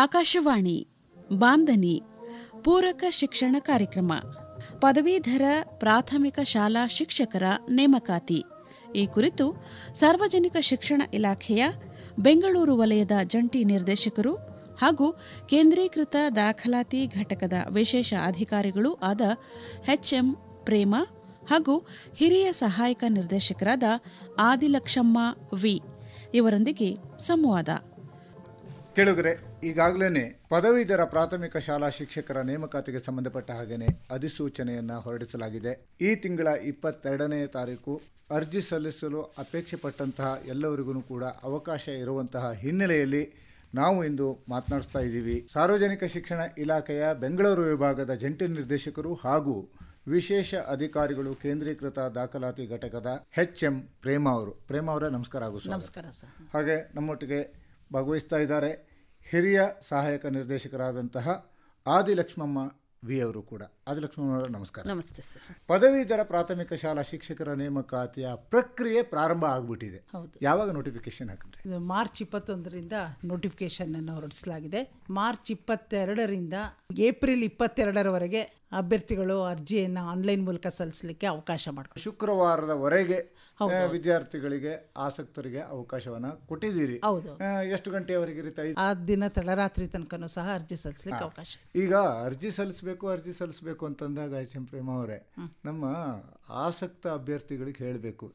ಆಕಾಶವಾಣಿ ಬಾಂಧನಿ ಪೂರಕ ಶಿಕ್ಷಣ ಕಾರ್ಯಕ್ರಮ ಪದವೀಧರ ಪ್ರಾಥಮಿಕ ಶಾಲಾ ಶಿಕ್ಷಕರ ನೇಮಕಾತಿ ಈ ಕುರಿತು ಸಾರ್ವಜನಿಕ ಶಿಕ್ಷಣ ಇಲಾಖೆಯ ಬೆಂಗಳೂರು ವಲಯದ ಜಂಟಿ ನಿರ್ದೇಶಕರು ಹಾಗೂ ಕೇಂದ್ರೀಕೃತ ದಾಖಲಾತಿ ಘಟಕದ ವಿಶೇಷ ಅಧಿಕಾರಿಗಳು ಆದ ಎಚ್ಎಂ ಪ್ರೇಮ ಹಾಗೂ ಹಿರಿಯ ಸಹಾಯಕ ನಿರ್ದೇಶಕರಾದ ಆದಿಲಕ್ಷಮ್ಮ ವಿ ಇವರೊಂದಿಗೆ ಸಂವಾದ ಕೆಳಗರೆ ಈಗಾಗಲೇ ಪದವೀಧರ ಪ್ರಾಥಮಿಕ ಶಾಲಾ ಶಿಕ್ಷಕರ ನೇಮಕಾತಿಗೆ ಸಂಬಂಧಪಟ್ಟ ಹಾಗೆಯೇ ಅಧಿಸೂಚನೆಯನ್ನು ಹೊರಡಿಸಲಾಗಿದೆ ಈ ತಿಂಗಳ ಇಪ್ಪತ್ತೆರಡನೇ ತಾರೀಕು ಅರ್ಜಿ ಸಲ್ಲಿಸಲು ಅಪೇಕ್ಷೆ ಪಟ್ಟಂತಹ ಎಲ್ಲವರಿಗೂ ಕೂಡ ಅವಕಾಶ ಇರುವಂತಹ ಹಿನ್ನೆಲೆಯಲ್ಲಿ ನಾವು ಇಂದು ಮಾತನಾಡಿಸ್ತಾ ಇದ್ದೀವಿ ಸಾರ್ವಜನಿಕ ಶಿಕ್ಷಣ ಇಲಾಖೆಯ ಬೆಂಗಳೂರು ವಿಭಾಗದ ಜಂಟಿ ನಿರ್ದೇಶಕರು ಹಾಗೂ ವಿಶೇಷ ಅಧಿಕಾರಿಗಳು ಕೇಂದ್ರೀಕೃತ ದಾಖಲಾತಿ ಘಟಕದ ಹೆಚ್ ಎಂ ಪ್ರೇಮ ಅವರು ಪ್ರೇಮ ಅವರ ನಮಸ್ಕಾರ ಆಗು ನಮಸ್ಕಾರ ಸರ್ ಹಾಗೆ ನಮ್ಮೊಟ್ಟಿಗೆ ಭಾಗವಹಿಸ್ತಾ ಇದ್ದಾರೆ ಹಿರಿಯ ಸಹಾಯಕ ನಿರ್ದೇಶಕರಾದಂತಹ ಆದಿಲಕ್ಷ್ಮಮ್ಮ ಅವರು ಕೂಡ ಲಕ್ಷ್ಮಣ ನಮಸ್ಕಾರ ನಮಸ್ತೆ ಸರ್ ಪದವೀಧರ ಪ್ರಾಥಮಿಕ ಶಾಲಾ ಶಿಕ್ಷಕರ ನೇಮಕಾತಿಯ ಪ್ರಕ್ರಿಯೆ ಪ್ರಾರಂಭ ಆಗಿಬಿಟ್ಟಿದೆ ಯಾವಾಗ ನೋಟಿಫಿಕೇಶನ್ ಹಾಕಿದ್ರೆ ಮಾರ್ಚ್ ಇಪ್ಪತ್ತೊಂದರಿಂದ ನೋಟಿಫಿಕೇಶನ್ ಅನ್ನು ಹೊರಡಿಸಲಾಗಿದೆ ಮಾರ್ಚ್ ಇಪ್ಪತ್ತೆರಡರಿಂದ ಏಪ್ರಿಲ್ ಇಪ್ಪತ್ತೆರಡರವರೆಗೆ ಅಭ್ಯರ್ಥಿಗಳು ಅರ್ಜಿಯನ್ನು ಆನ್ಲೈನ್ ಮೂಲಕ ಸಲ್ಲಿಸಲಿಕ್ಕೆ ಅವಕಾಶ ಮಾಡ್ತಾರೆ ಶುಕ್ರವಾರದವರೆಗೆ ವಿದ್ಯಾರ್ಥಿಗಳಿಗೆ ಆಸಕ್ತರಿಗೆ ಅವಕಾಶವನ್ನ ಕೊಟ್ಟಿದ್ದೀರಿ ಹೌದು ಎಷ್ಟು ಗಂಟೆಯವರೆಗೆ ಆ ದಿನ ತಡರಾತ್ರಿ ತನಕನೂ ಸಹ ಅರ್ಜಿ ಸಲ್ಲಿಸಲಿಕ್ಕೆ ಅವಕಾಶ ಈಗ ಅರ್ಜಿ ಸಲ್ಲಿಸಬೇಕು ಅರ್ಜಿ ಸಲ್ಲಿಸಬೇಕು ಹೇಳಬೇಕು ಅಂತಂದಾಗ ಅವರೇ ನಮ್ಮ ಆಸಕ್ತ ಅಭ್ಯರ್ಥಿಗಳಿಗೆ ಹೇಳಬೇಕು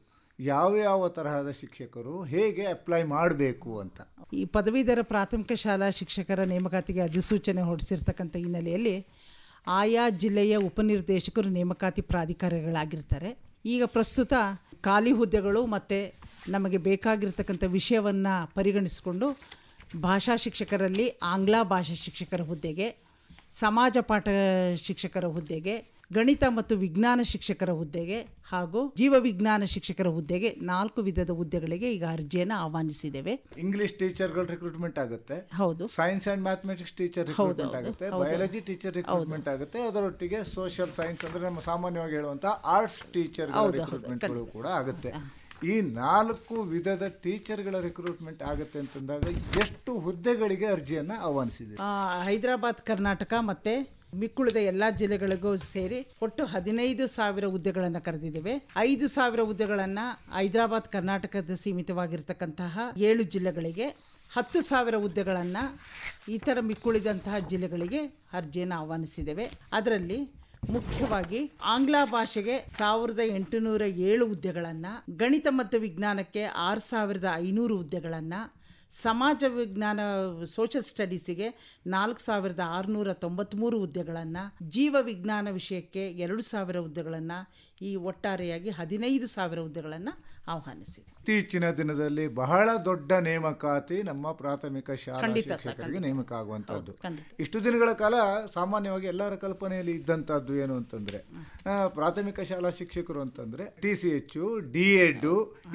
ಯಾವ ತರಹದ ಶಿಕ್ಷಕರು ಹೇಗೆ ಅಪ್ಲೈ ಮಾಡಬೇಕು ಅಂತ ಈ ಪದವೀಧರ ಪ್ರಾಥಮಿಕ ಶಾಲಾ ಶಿಕ್ಷಕರ ನೇಮಕಾತಿಗೆ ಅಧಿಸೂಚನೆ ಹೊರಡಿಸಿರ್ತಕ್ಕಂಥ ಹಿನ್ನೆಲೆಯಲ್ಲಿ ಆಯಾ ಜಿಲ್ಲೆಯ ಉಪನಿರ್ದೇಶಕರು ನೇಮಕಾತಿ ಪ್ರಾಧಿಕಾರಿಗಳಾಗಿರ್ತಾರೆ ಈಗ ಪ್ರಸ್ತುತ ಖಾಲಿ ಹುದ್ದೆಗಳು ಮತ್ತು ನಮಗೆ ಬೇಕಾಗಿರ್ತಕ್ಕಂಥ ವಿಷಯವನ್ನು ಪರಿಗಣಿಸಿಕೊಂಡು ಭಾಷಾ ಶಿಕ್ಷಕರಲ್ಲಿ ಆಂಗ್ಲ ಭಾಷಾ ಶಿಕ್ಷಕರ ಹುದ್ದೆಗೆ ಸಮಾಜ ಪಾಠ ಶಿಕ್ಷಕರ ಹುದ್ದೆಗೆ ಗಣಿತ ಮತ್ತು ವಿಜ್ಞಾನ ಶಿಕ್ಷಕರ ಹುದ್ದೆಗೆ ಹಾಗೂ ಜೀವ ವಿಜ್ಞಾನ ಶಿಕ್ಷಕರ ಹುದ್ದೆಗೆ ನಾಲ್ಕು ವಿಧದ ಹುದ್ದೆಗಳಿಗೆ ಈಗ ಅರ್ಜಿಯನ್ನು ಆಹ್ವಾನಿಸಿದ್ದೇವೆ ಇಂಗ್ಲಿಷ್ ಟೀಚರ್ಗಳು ರಿಕ್ರೂಟ್ಮೆಂಟ್ ಆಗುತ್ತೆ ಹೌದು science and mathematics teacher recruitment ಆಗುತ್ತೆ ಬಯಾಲಜಿ ಟೀಚರ್ ರಿಕ್ರೂಟ್ಮೆಂಟ್ ಆಗುತ್ತೆ ಅದರೊಟ್ಟಿಗೆ ಸೋಷಿಯಲ್ ಸೈನ್ಸ್ ಅಂದ್ರೆ ನಮ್ಮ ಸಾಮಾನ್ಯವಾಗಿ ಹೇಳುವಂತಹ ಆರ್ಟ್ಸ್ ಟೀಚರ್ ಕೂಡ ಆಗುತ್ತೆ ಈ ನಾಲ್ಕು ವಿಧದ ಟೀಚರ್ಗಳ ರಿಕ್ರೂಟ್ಮೆಂಟ್ ಆಗುತ್ತೆ ಅಂತಂದಾಗ ಎಷ್ಟು ಹುದ್ದೆಗಳಿಗೆ ಅರ್ಜಿಯನ್ನು ಆಹ್ವಾನಿಸಿದೆ ಹೈದರಾಬಾದ್ ಕರ್ನಾಟಕ ಮತ್ತೆ ಮಿಕ್ಕುಳಿದ ಎಲ್ಲಾ ಜಿಲ್ಲೆಗಳಿಗೂ ಸೇರಿ ಒಟ್ಟು ಹದಿನೈದು ಸಾವಿರ ಹುದ್ದೆಗಳನ್ನು ಕರೆದಿದ್ದೇವೆ ಐದು ಸಾವಿರ ಹುದ್ದೆಗಳನ್ನು ಹೈದರಾಬಾದ್ ಕರ್ನಾಟಕದ ಸೀಮಿತವಾಗಿರ್ತಕ್ಕಂತಹ ಏಳು ಜಿಲ್ಲೆಗಳಿಗೆ ಹತ್ತು ಸಾವಿರ ಹುದ್ದೆಗಳನ್ನು ಇತರ ಮಿಕ್ಕುಳಿದಂತಹ ಜಿಲ್ಲೆಗಳಿಗೆ ಅರ್ಜಿಯನ್ನು ಆಹ್ವಾನಿಸಿದ್ದೇವೆ ಅದರಲ್ಲಿ ಮುಖ್ಯವಾಗಿ ಆಂಗ್ಲ ಭಾಷೆಗೆ ಸಾವಿರದ ಎಂಟುನೂರ ಏಳು ಹುದ್ದೆಗಳನ್ನು ಗಣಿತ ಮತ್ತು ವಿಜ್ಞಾನಕ್ಕೆ ಆರು ಸಾವಿರದ ಐನೂರು ಹುದ್ದೆಗಳನ್ನು ಸಮಾಜ ವಿಜ್ಞಾನ ಸೋಷಲ್ ಸ್ಟಡೀಸಿಗೆ ನಾಲ್ಕು ಸಾವಿರದ ಆರುನೂರ ತೊಂಬತ್ತ್ಮೂರು ಹುದ್ದೆಗಳನ್ನು ಜೀವ ವಿಜ್ಞಾನ ವಿಷಯಕ್ಕೆ ಎರಡು ಸಾವಿರ ಹುದ್ದೆಗಳನ್ನು ಈ ಒಟ್ಟಾರೆಯಾಗಿ ಹದಿನೈದು ಸಾವಿರ ಹುದ್ದೆಗಳನ್ನು ಆಹ್ವಾನಿಸಿ ಇತ್ತೀಚಿನ ದಿನದಲ್ಲಿ ಬಹಳ ದೊಡ್ಡ ನೇಮಕಾತಿ ನಮ್ಮ ಪ್ರಾಥಮಿಕ ಶಾಲಾ ಶಿಕ್ಷಕರಿಗೆ ನೇಮಕ ಆಗುವಂಥದ್ದು ಇಷ್ಟು ದಿನಗಳ ಕಾಲ ಸಾಮಾನ್ಯವಾಗಿ ಎಲ್ಲರ ಕಲ್ಪನೆಯಲ್ಲಿ ಇದ್ದಂತಹದ್ದು ಏನು ಅಂತಂದ್ರೆ ಪ್ರಾಥಮಿಕ ಶಾಲಾ ಶಿಕ್ಷಕರು ಅಂತಂದ್ರೆ T C H D Ed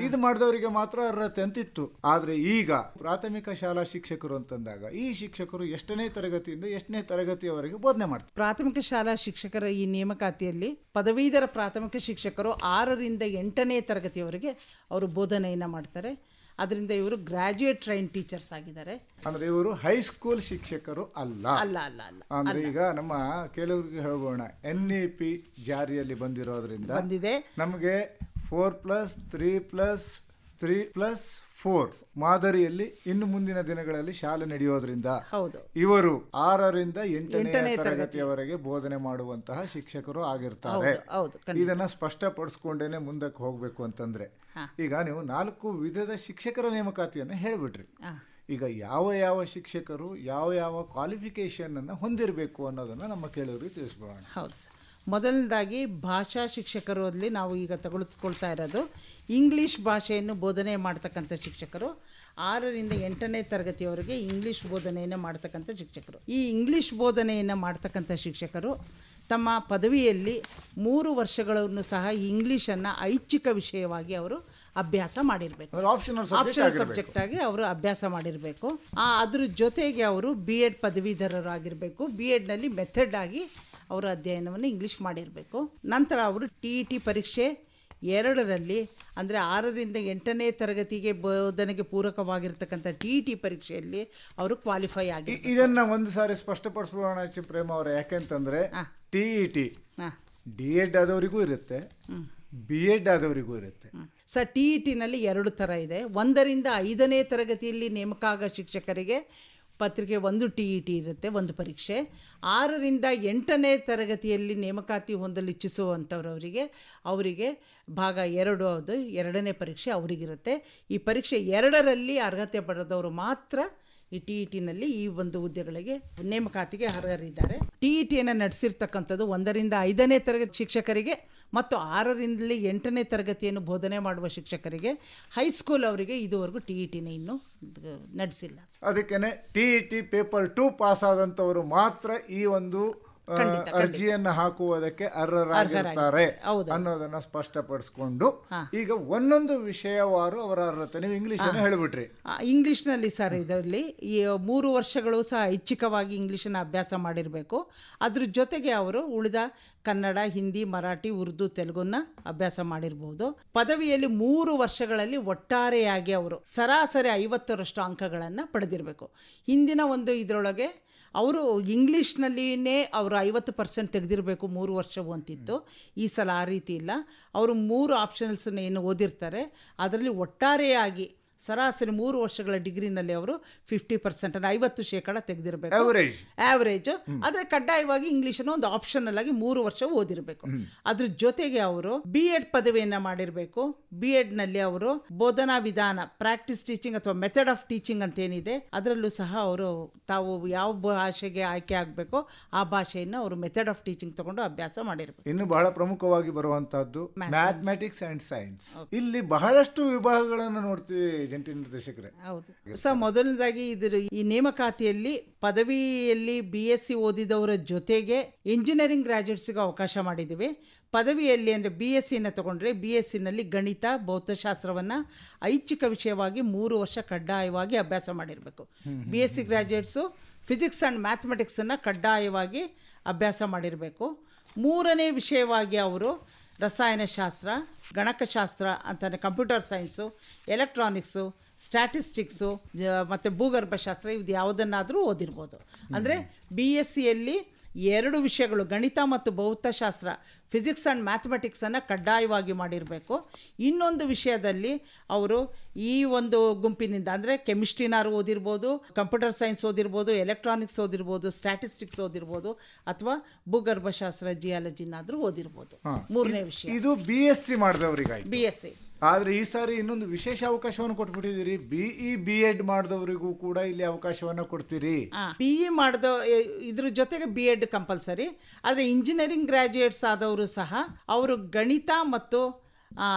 ಇದು ಮಾಡಿದವರಿಗೆ ಮಾತ್ರ ಅರ್ಹತೆ ಅಂತಿತ್ತು ಆದ್ರೆ ಈಗ ಪ್ರಾಥಮಿಕ ಶಾಲಾ ಶಿಕ್ಷಕರು ಅಂತಂದಾಗ ಈ ಶಿಕ್ಷಕರು ಎಷ್ಟನೇ ತರಗತಿಯಿಂದ ಎಷ್ಟನೇ ತರಗತಿಯವರೆಗೆ ಬೋಧನೆ ಮಾಡ್ತಾರೆ ಪ್ರಾಥಮಿಕ ಶಾಲಾ ಶಿಕ್ಷಕರ ಈ ನೇಮಕಾತಿಯಲ್ಲಿ ಪದವೀಧರ ಪ್ರಾಥಮಿಕ ಶಿಕ್ಷಕರು ಆರರಿಂದ ಎಂಟನೇ ತರಗತಿಯವರೆಗೆ ಅವರು ಬೋಧನೆಯನ್ನು ಮಾಡ್ತಾರೆ ಅದರಿಂದ ಇವರು ಗ್ರಾಜ್ಯುಯೇಟ್ ಟ್ರೈನ್ ಟೀಚರ್ಸ್ ಆಗಿದ್ದಾರೆ ಅಂದ್ರೆ ಇವರು ಹೈಸ್ಕೂಲ್ ಶಿಕ್ಷಕರು ಅಲ್ಲ ಅಲ್ಲ ಅಲ್ಲ ಅಲ್ಲ ಅಂದ್ರೆ ಈಗ ನಮ್ಮ ಕೇಳುವರಿಗೆ ಹೇಳೋಣ ಎನ್ ಇ ಪಿ ಜಾರಿಯಲ್ಲಿ ಬಂದಿರೋದ್ರಿಂದ ಬಂದಿದೆ ನಮಗೆ four plus three plus three plus four ಮಾದರಿಯಲ್ಲಿ ಇನ್ನು ಮುಂದಿನ ದಿನಗಳಲ್ಲಿ ಶಾಲೆ ನಡೆಯೋದ್ರಿಂದ ಇವರು ಆರರಿಂದ ಎಂಟನೇ ತರಗತಿಯವರೆಗೆ ಬೋಧನೆ ಮಾಡುವಂತಹ ಶಿಕ್ಷಕರು ಆಗಿರ್ತಾರೆ ಇದನ್ನ ಸ್ಪಷ್ಟಪಡಿಸ್ಕೊಂಡೇನೆ ಮುಂದಕ್ಕೆ ಹೋಗ್ಬೇಕು ಅಂತಂದ್ರೆ ಈಗ ನೀವು ನಾಲ್ಕು ವಿಧದ ಶಿಕ್ಷಕರ ನೇಮಕಾತಿಯನ್ನು ಹೇಳ್ಬಿಟ್ರಿ ಈಗ ಯಾವ ಯಾವ ಶಿಕ್ಷಕರು ಯಾವ ಯಾವ ಕ್ವಾಲಿಫಿಕೇಶನ್ ಅನ್ನು ಹೊಂದಿರಬೇಕು ಅನ್ನೋದನ್ನ ನಮ್ಮ ಕೇಳೋರಿಗೆ ತಿಳಿಸ್ಬೋಣ ಮೊದಲನೇದಾಗಿ ಭಾಷಾ ಶಿಕ್ಷಕರು ಅಲ್ಲಿ ನಾವು ಈಗ ತಗೊಳ್ಕೊಳ್ತಾ ಇರೋದು ಇಂಗ್ಲೀಷ್ ಭಾಷೆಯನ್ನು ಬೋಧನೆ ಮಾಡ್ತಕ್ಕಂಥ ಶಿಕ್ಷಕರು ಆರರಿಂದ ಎಂಟನೇ ತರಗತಿಯವರೆಗೆ ಇಂಗ್ಲೀಷ್ ಬೋಧನೆಯನ್ನು ಮಾಡ್ತಕ್ಕಂಥ ಶಿಕ್ಷಕರು ಈ ಇಂಗ್ಲೀಷ್ ಬೋಧನೆಯನ್ನು ಮಾಡ್ತಕ್ಕಂಥ ಶಿಕ್ಷಕರು ತಮ್ಮ ಪದವಿಯಲ್ಲಿ ಮೂರು ವರ್ಷಗಳನ್ನು ಸಹ ಇಂಗ್ಲೀಷನ್ನು ಐಚ್ಛಿಕ ವಿಷಯವಾಗಿ ಅವರು ಅಭ್ಯಾಸ ಮಾಡಿರಬೇಕು ಆಪ್ಷನಲ್ ಸಬ್ಜೆಕ್ಟ್ ಆಗಿ ಅವರು ಅಭ್ಯಾಸ ಮಾಡಿರಬೇಕು ಅದ್ರ ಜೊತೆಗೆ ಅವರು ಬಿ ಎಡ್ ಪದವೀಧರರಾಗಿರಬೇಕು ಬಿ ಎಡ್ನಲ್ಲಿ ಮೆಥಡ್ ಆಗಿ ಅವರ ಅಧ್ಯಯನವನ್ನು ಇಂಗ್ಲೀಷ್ ಮಾಡಿರಬೇಕು ನಂತರ ಅವರು ಟಿ ಇ ಟಿ ಪರೀಕ್ಷೆ ಎರಡರಲ್ಲಿ ಅಂದರೆ ಆರರಿಂದ ಎಂಟನೇ ತರಗತಿಗೆ ಬೋಧನೆಗೆ ಪೂರಕವಾಗಿರ್ತಕ್ಕಂಥ ಟಿ ಇ ಟಿ ಪರೀಕ್ಷೆಯಲ್ಲಿ ಅವರು ಕ್ವಾಲಿಫೈ ಆಗಿ ಇದನ್ನು ಒಂದು ಸಾರಿ ಸ್ಪಷ್ಟಪಡಿಸ್ಬೋಣ ಪ್ರೇಮ ಅವರು ಯಾಕೆಂತಂದರೆ T E T e D Ed ಆದವರಿಗೂ ಇರುತ್ತೆ ಬಿ ಎಡ್ ಆದವರಿಗೂ ಇರುತ್ತೆ ಸರ್ ಟಿ ಇ e ಟಿನಲ್ಲಿ ಎರಡು ಥರ ಇದೆ ಒಂದರಿಂದ ಐದನೇ ತರಗತಿಯಲ್ಲಿ ನೇಮಕ ಆಗೋ ಶಿಕ್ಷಕರಿಗೆ ಪತ್ರಿಕೆ ಒಂದು ಟಿ ಇ ಟಿ ಇರುತ್ತೆ ಒಂದು ಪರೀಕ್ಷೆ ಆರರಿಂದ ಎಂಟನೇ ತರಗತಿಯಲ್ಲಿ ನೇಮಕಾತಿ ಹೊಂದಲು ಇಚ್ಛಿಸುವಂಥವ್ರವರಿಗೆ ಅವರಿಗೆ ಭಾಗ ಎರಡು ಅದು ಎರಡನೇ ಪರೀಕ್ಷೆ ಅವರಿಗಿರುತ್ತೆ ಈ ಪರೀಕ್ಷೆ ಎರಡರಲ್ಲಿ ಅರ್ಹತೆ ಪಡೆದವರು ಮಾತ್ರ ಈ ಟಿ ಇ ಟಿನಲ್ಲಿ ಈ ಒಂದು ಹುದ್ದೆಗಳಿಗೆ ನೇಮಕಾತಿಗೆ ಅರ್ಹರಿದ್ದಾರೆ ಟಿ ಇ ಟಿಯನ್ನು ನಡೆಸಿರ್ತಕ್ಕಂಥದ್ದು ಒಂದರಿಂದ ಐದನೇ ತರಗತಿ ಶಿಕ್ಷಕರಿಗೆ ಮತ್ತು ಆರರಿಂದಲೇ ಎಂಟನೇ ತರಗತಿಯನ್ನು ಬೋಧನೆ ಮಾಡುವ ಶಿಕ್ಷಕರಿಗೆ ಹೈಸ್ಕೂಲ್ ಅವರಿಗೆ ಇದುವರೆಗೂ ಟಿ ಇ ಟಿನ ಇನ್ನೂ ನಡೆಸಿಲ್ಲ ಅದಕ್ಕೇ T E T paper two pass ಆದಂಥವರು ಮಾತ್ರ ಈ ಒಂದು ಅರ್ಜಿಯನ್ನು ಹಾಕುವುದಕ್ಕೆ ಅರ್ಹರಾಗಿರ್ತಾರೆ ಅನ್ನೋದನ್ನ ಸ್ಪಷ್ಟಪಡಿಸಿಕೊಂಡು ಈಗ ಒಂದೊಂದು ವಿಷಯವಾರು ಅವರ ಅರ್ಹತೆ ನೀವು ಇಂಗ್ಲಿಷ್ ಹೇಳಿಬಿಟ್ರಿ ಇಂಗ್ಲಿಷ್ ನಲ್ಲಿ ಸರ್ ಇದರಲ್ಲಿ ಈ ಮೂರು ವರ್ಷಗಳು ಸಹ ಇಚ್ಛಿಕವಾಗಿ ಇಂಗ್ಲಿಷ್ ಅನ್ನ ಅಭ್ಯಾಸ ಮಾಡಿರಬೇಕು ಅದ್ರ ಜೊತೆಗೆ ಅವರು ಉಳಿದ ಕನ್ನಡ ಹಿಂದಿ ಮರಾಠಿ ಉರ್ದು ತೆಲುಗುನ್ನ ಅಭ್ಯಾಸ ಮಾಡಿರಬಹುದು ಪದವಿಯಲ್ಲಿ ಮೂರು ವರ್ಷಗಳಲ್ಲಿ ಒಟ್ಟಾರೆಯಾಗಿ ಅವರು ಸರಾಸರಿ ಐವತ್ತರಷ್ಟು ಅಂಕಗಳನ್ನು ಪಡೆದಿರಬೇಕು ಹಿಂದಿನ ಒಂದು ಇದರೊಳಗೆ ಅವರು ಇಂಗ್ಲೀಷ್ನಲ್ಲಿಯೇ ಅವರು ಐವತ್ತು ಪರ್ಸೆಂಟ್ ತೆಗೆದಿರಬೇಕು ಮೂರು ವರ್ಷವೂ ಅಂತಿತ್ತು ಈ ಸಲ ಆ ರೀತಿ ಇಲ್ಲ ಅವರು ಮೂರು ಆಪ್ಷನ್ಸನ್ನು ಏನು ಓದಿರ್ತಾರೆ ಅದರಲ್ಲಿ ಒಟ್ಟಾರೆಯಾಗಿ ಸರಾಸರಿ ಮೂರು ವರ್ಷಗಳ ಡಿಗ್ರಿನಲ್ಲಿ ಅವರು ಫಿಫ್ಟಿ ಅಂದರೆ ಐವತ್ತು ಶೇಕಡ ತೆಗೆದಿರಬೇಕು ಆವರೇಜ್ ಆದರೆ ಕಡ್ಡಾಯವಾಗಿ ಇಂಗ್ಲೀಷನ್ನು ಒಂದು ಆಪ್ಷನಲ್ ಆಗಿ ಮೂರು ವರ್ಷ ಓದಿರಬೇಕು ಅದ್ರ ಜೊತೆಗೆ ಅವರು ಬಿ ಎಡ್ ಪದವಿಯನ್ನು ಮಾಡಿರಬೇಕು ಬಿ ಎಡ್ನಲ್ಲಿ ಅವರು ಬೋಧನಾ ವಿಧಾನ ಪ್ರಾಕ್ಟೀಸ್ ಟೀಚಿಂಗ್ ಅಥವಾ ಮೆಥಡ್ ಆಫ್ ಟೀಚಿಂಗ್ ಅಂತ ಏನಿದೆ ಅದರಲ್ಲೂ ಸಹ ಅವರು ತಾವು ಯಾವ ಭಾಷೆಗೆ ಆಯ್ಕೆ ಆಗಬೇಕು ಆ ಭಾಷೆಯನ್ನು ಅವರು ಮೆಥಡ್ ಆಫ್ ಟೀಚಿಂಗ್ ತಗೊಂಡು ಅಭ್ಯಾಸ ಮಾಡಿರಬೇಕು ಇನ್ನು ಬಹಳ ಪ್ರಮುಖವಾಗಿ ಬರುವಂತಹದ್ದು ಮ್ಯಾಥಮೆಟಿಕ್ಸ್ ಅಂಡ್ ಸೈನ್ಸ್ ಇಲ್ಲಿ ಬಹಳಷ್ಟು ವಿಭಾಗಗಳನ್ನು ನೋಡ್ತೀವಿ ಜಂಟಿ ನಿರ್ದೇಶಕರೇ ಹೌದು ಸರ್ ಮೊದಲನೇದಾಗಿ ಇದರ ಈ ನೇಮಕಾತಿಯಲ್ಲಿ ಪದವಿಯಲ್ಲಿ ಬಿ ಎಸ್ ಸಿ ಓದಿದವರ ಜೊತೆಗೆ ಇಂಜಿನಿಯರಿಂಗ್ ಗ್ರಾಜುಯೇಟ್ಸ್ಗೆ ಅವಕಾಶ ಮಾಡಿದ್ದೀವಿ ಪದವಿಯಲ್ಲಿ ಅಂದರೆ ಬಿ ಎಸ್ ಸಿನ e ತಗೊಂಡ್ರೆ ಬಿ ಎಸ್ ಸಿನಲ್ಲಿ e ಗಣಿತ ಭೌತಶಾಸ್ತ್ರವನ್ನು ಐಚ್ಛಿಕ ವಿಷಯವಾಗಿ ಮೂರು ವರ್ಷ ಕಡ್ಡಾಯವಾಗಿ ಅಭ್ಯಾಸ ಮಾಡಿರಬೇಕು B S C graduates physics and ಮ್ಯಾಥಮೆಟಿಕ್ಸನ್ನು ಕಡ್ಡಾಯವಾಗಿ ಅಭ್ಯಾಸ ಮಾಡಿರಬೇಕು ಮೂರನೇ ವಿಷಯವಾಗಿ ಅವರು ರಸಾಯನಶಾಸ್ತ್ರ ಗಣಕಶಾಸ್ತ್ರ ಅಂತಲೇ ಕಂಪ್ಯೂಟರ್ ಸೈನ್ಸು ಎಲೆಕ್ಟ್ರಾನಿಕ್ಸು ಸ್ಟ್ಯಾಟಿಸ್ಟಿಕ್ಸು ಮತ್ತು ಭೂಗರ್ಭಶಾಸ್ತ್ರ ಇದು ಯಾವುದನ್ನಾದರೂ ಓದಿರ್ಬೋದು ಅಂದರೆ ಬಿ ಎಸ್ ಸಿಯಲ್ಲಿ ಎರಡು ವಿಷಯಗಳು ಗಣಿತ ಮತ್ತು ಭೌತಶಾಸ್ತ್ರ ಫಿಸಿಕ್ಸ್ ಆ್ಯಂಡ್ ಮ್ಯಾಥಮೆಟಿಕ್ಸನ್ನು ಕಡ್ಡಾಯವಾಗಿ ಮಾಡಿರಬೇಕು ಇನ್ನೊಂದು ವಿಷಯದಲ್ಲಿ ಅವರು ಈ ಒಂದು ಗುಂಪಿನಿಂದ ಅಂದರೆ ಕೆಮಿಸ್ಟ್ರಿನಾರು ಓದಿರ್ಬೋದು ಕಂಪ್ಯೂಟರ್ ಸೈನ್ಸ್ ಓದಿರ್ಬೋದು ಎಲೆಕ್ಟ್ರಾನಿಕ್ಸ್ ಓದಿರ್ಬೋದು ಸ್ಟ್ಯಾಟಿಸ್ಟಿಕ್ಸ್ ಓದಿರ್ಬೋದು ಅಥವಾ ಭೂಗರ್ಭಶಾಸ್ತ್ರ ಜಿಯಾಲಜಿನಾದರೂ ಓದಿರ್ಬೋದು ಮೂರನೇ ವಿಷಯ ಇದು ಬಿ ಎಸ್ ಸಿ ಮಾಡಿದವರಿಗೆ ಬಿ ಎಸ್ ಸಿ ಆದರೆ ಈ ಸಾರಿ ಇನ್ನೊಂದು ವಿಶೇಷ ಅವಕಾಶವನ್ನು ಕೊಟ್ಬಿಟ್ಟಿದ್ದೀರಿ ಬಿಇ ಬಿ e ಎಡ್ ಮಾಡಿದವರಿಗೂ ಕೂಡ ಇಲ್ಲಿ ಅವಕಾಶವನ್ನು ಕೊಡ್ತೀರಿ ಬಿ ಇ e ಮಾಡಿದ ಇದ್ರ ಜೊತೆಗೆ ಬಿ ಎಡ್ ಕಂಪಲ್ಸರಿ ಆದರೆ ಇಂಜಿನಿಯರಿಂಗ್ ಗ್ರ್ಯಾಜುಯೇಟ್ಸ್ ಆದವರು ಸಹ ಅವರು ಗಣಿತ ಮತ್ತು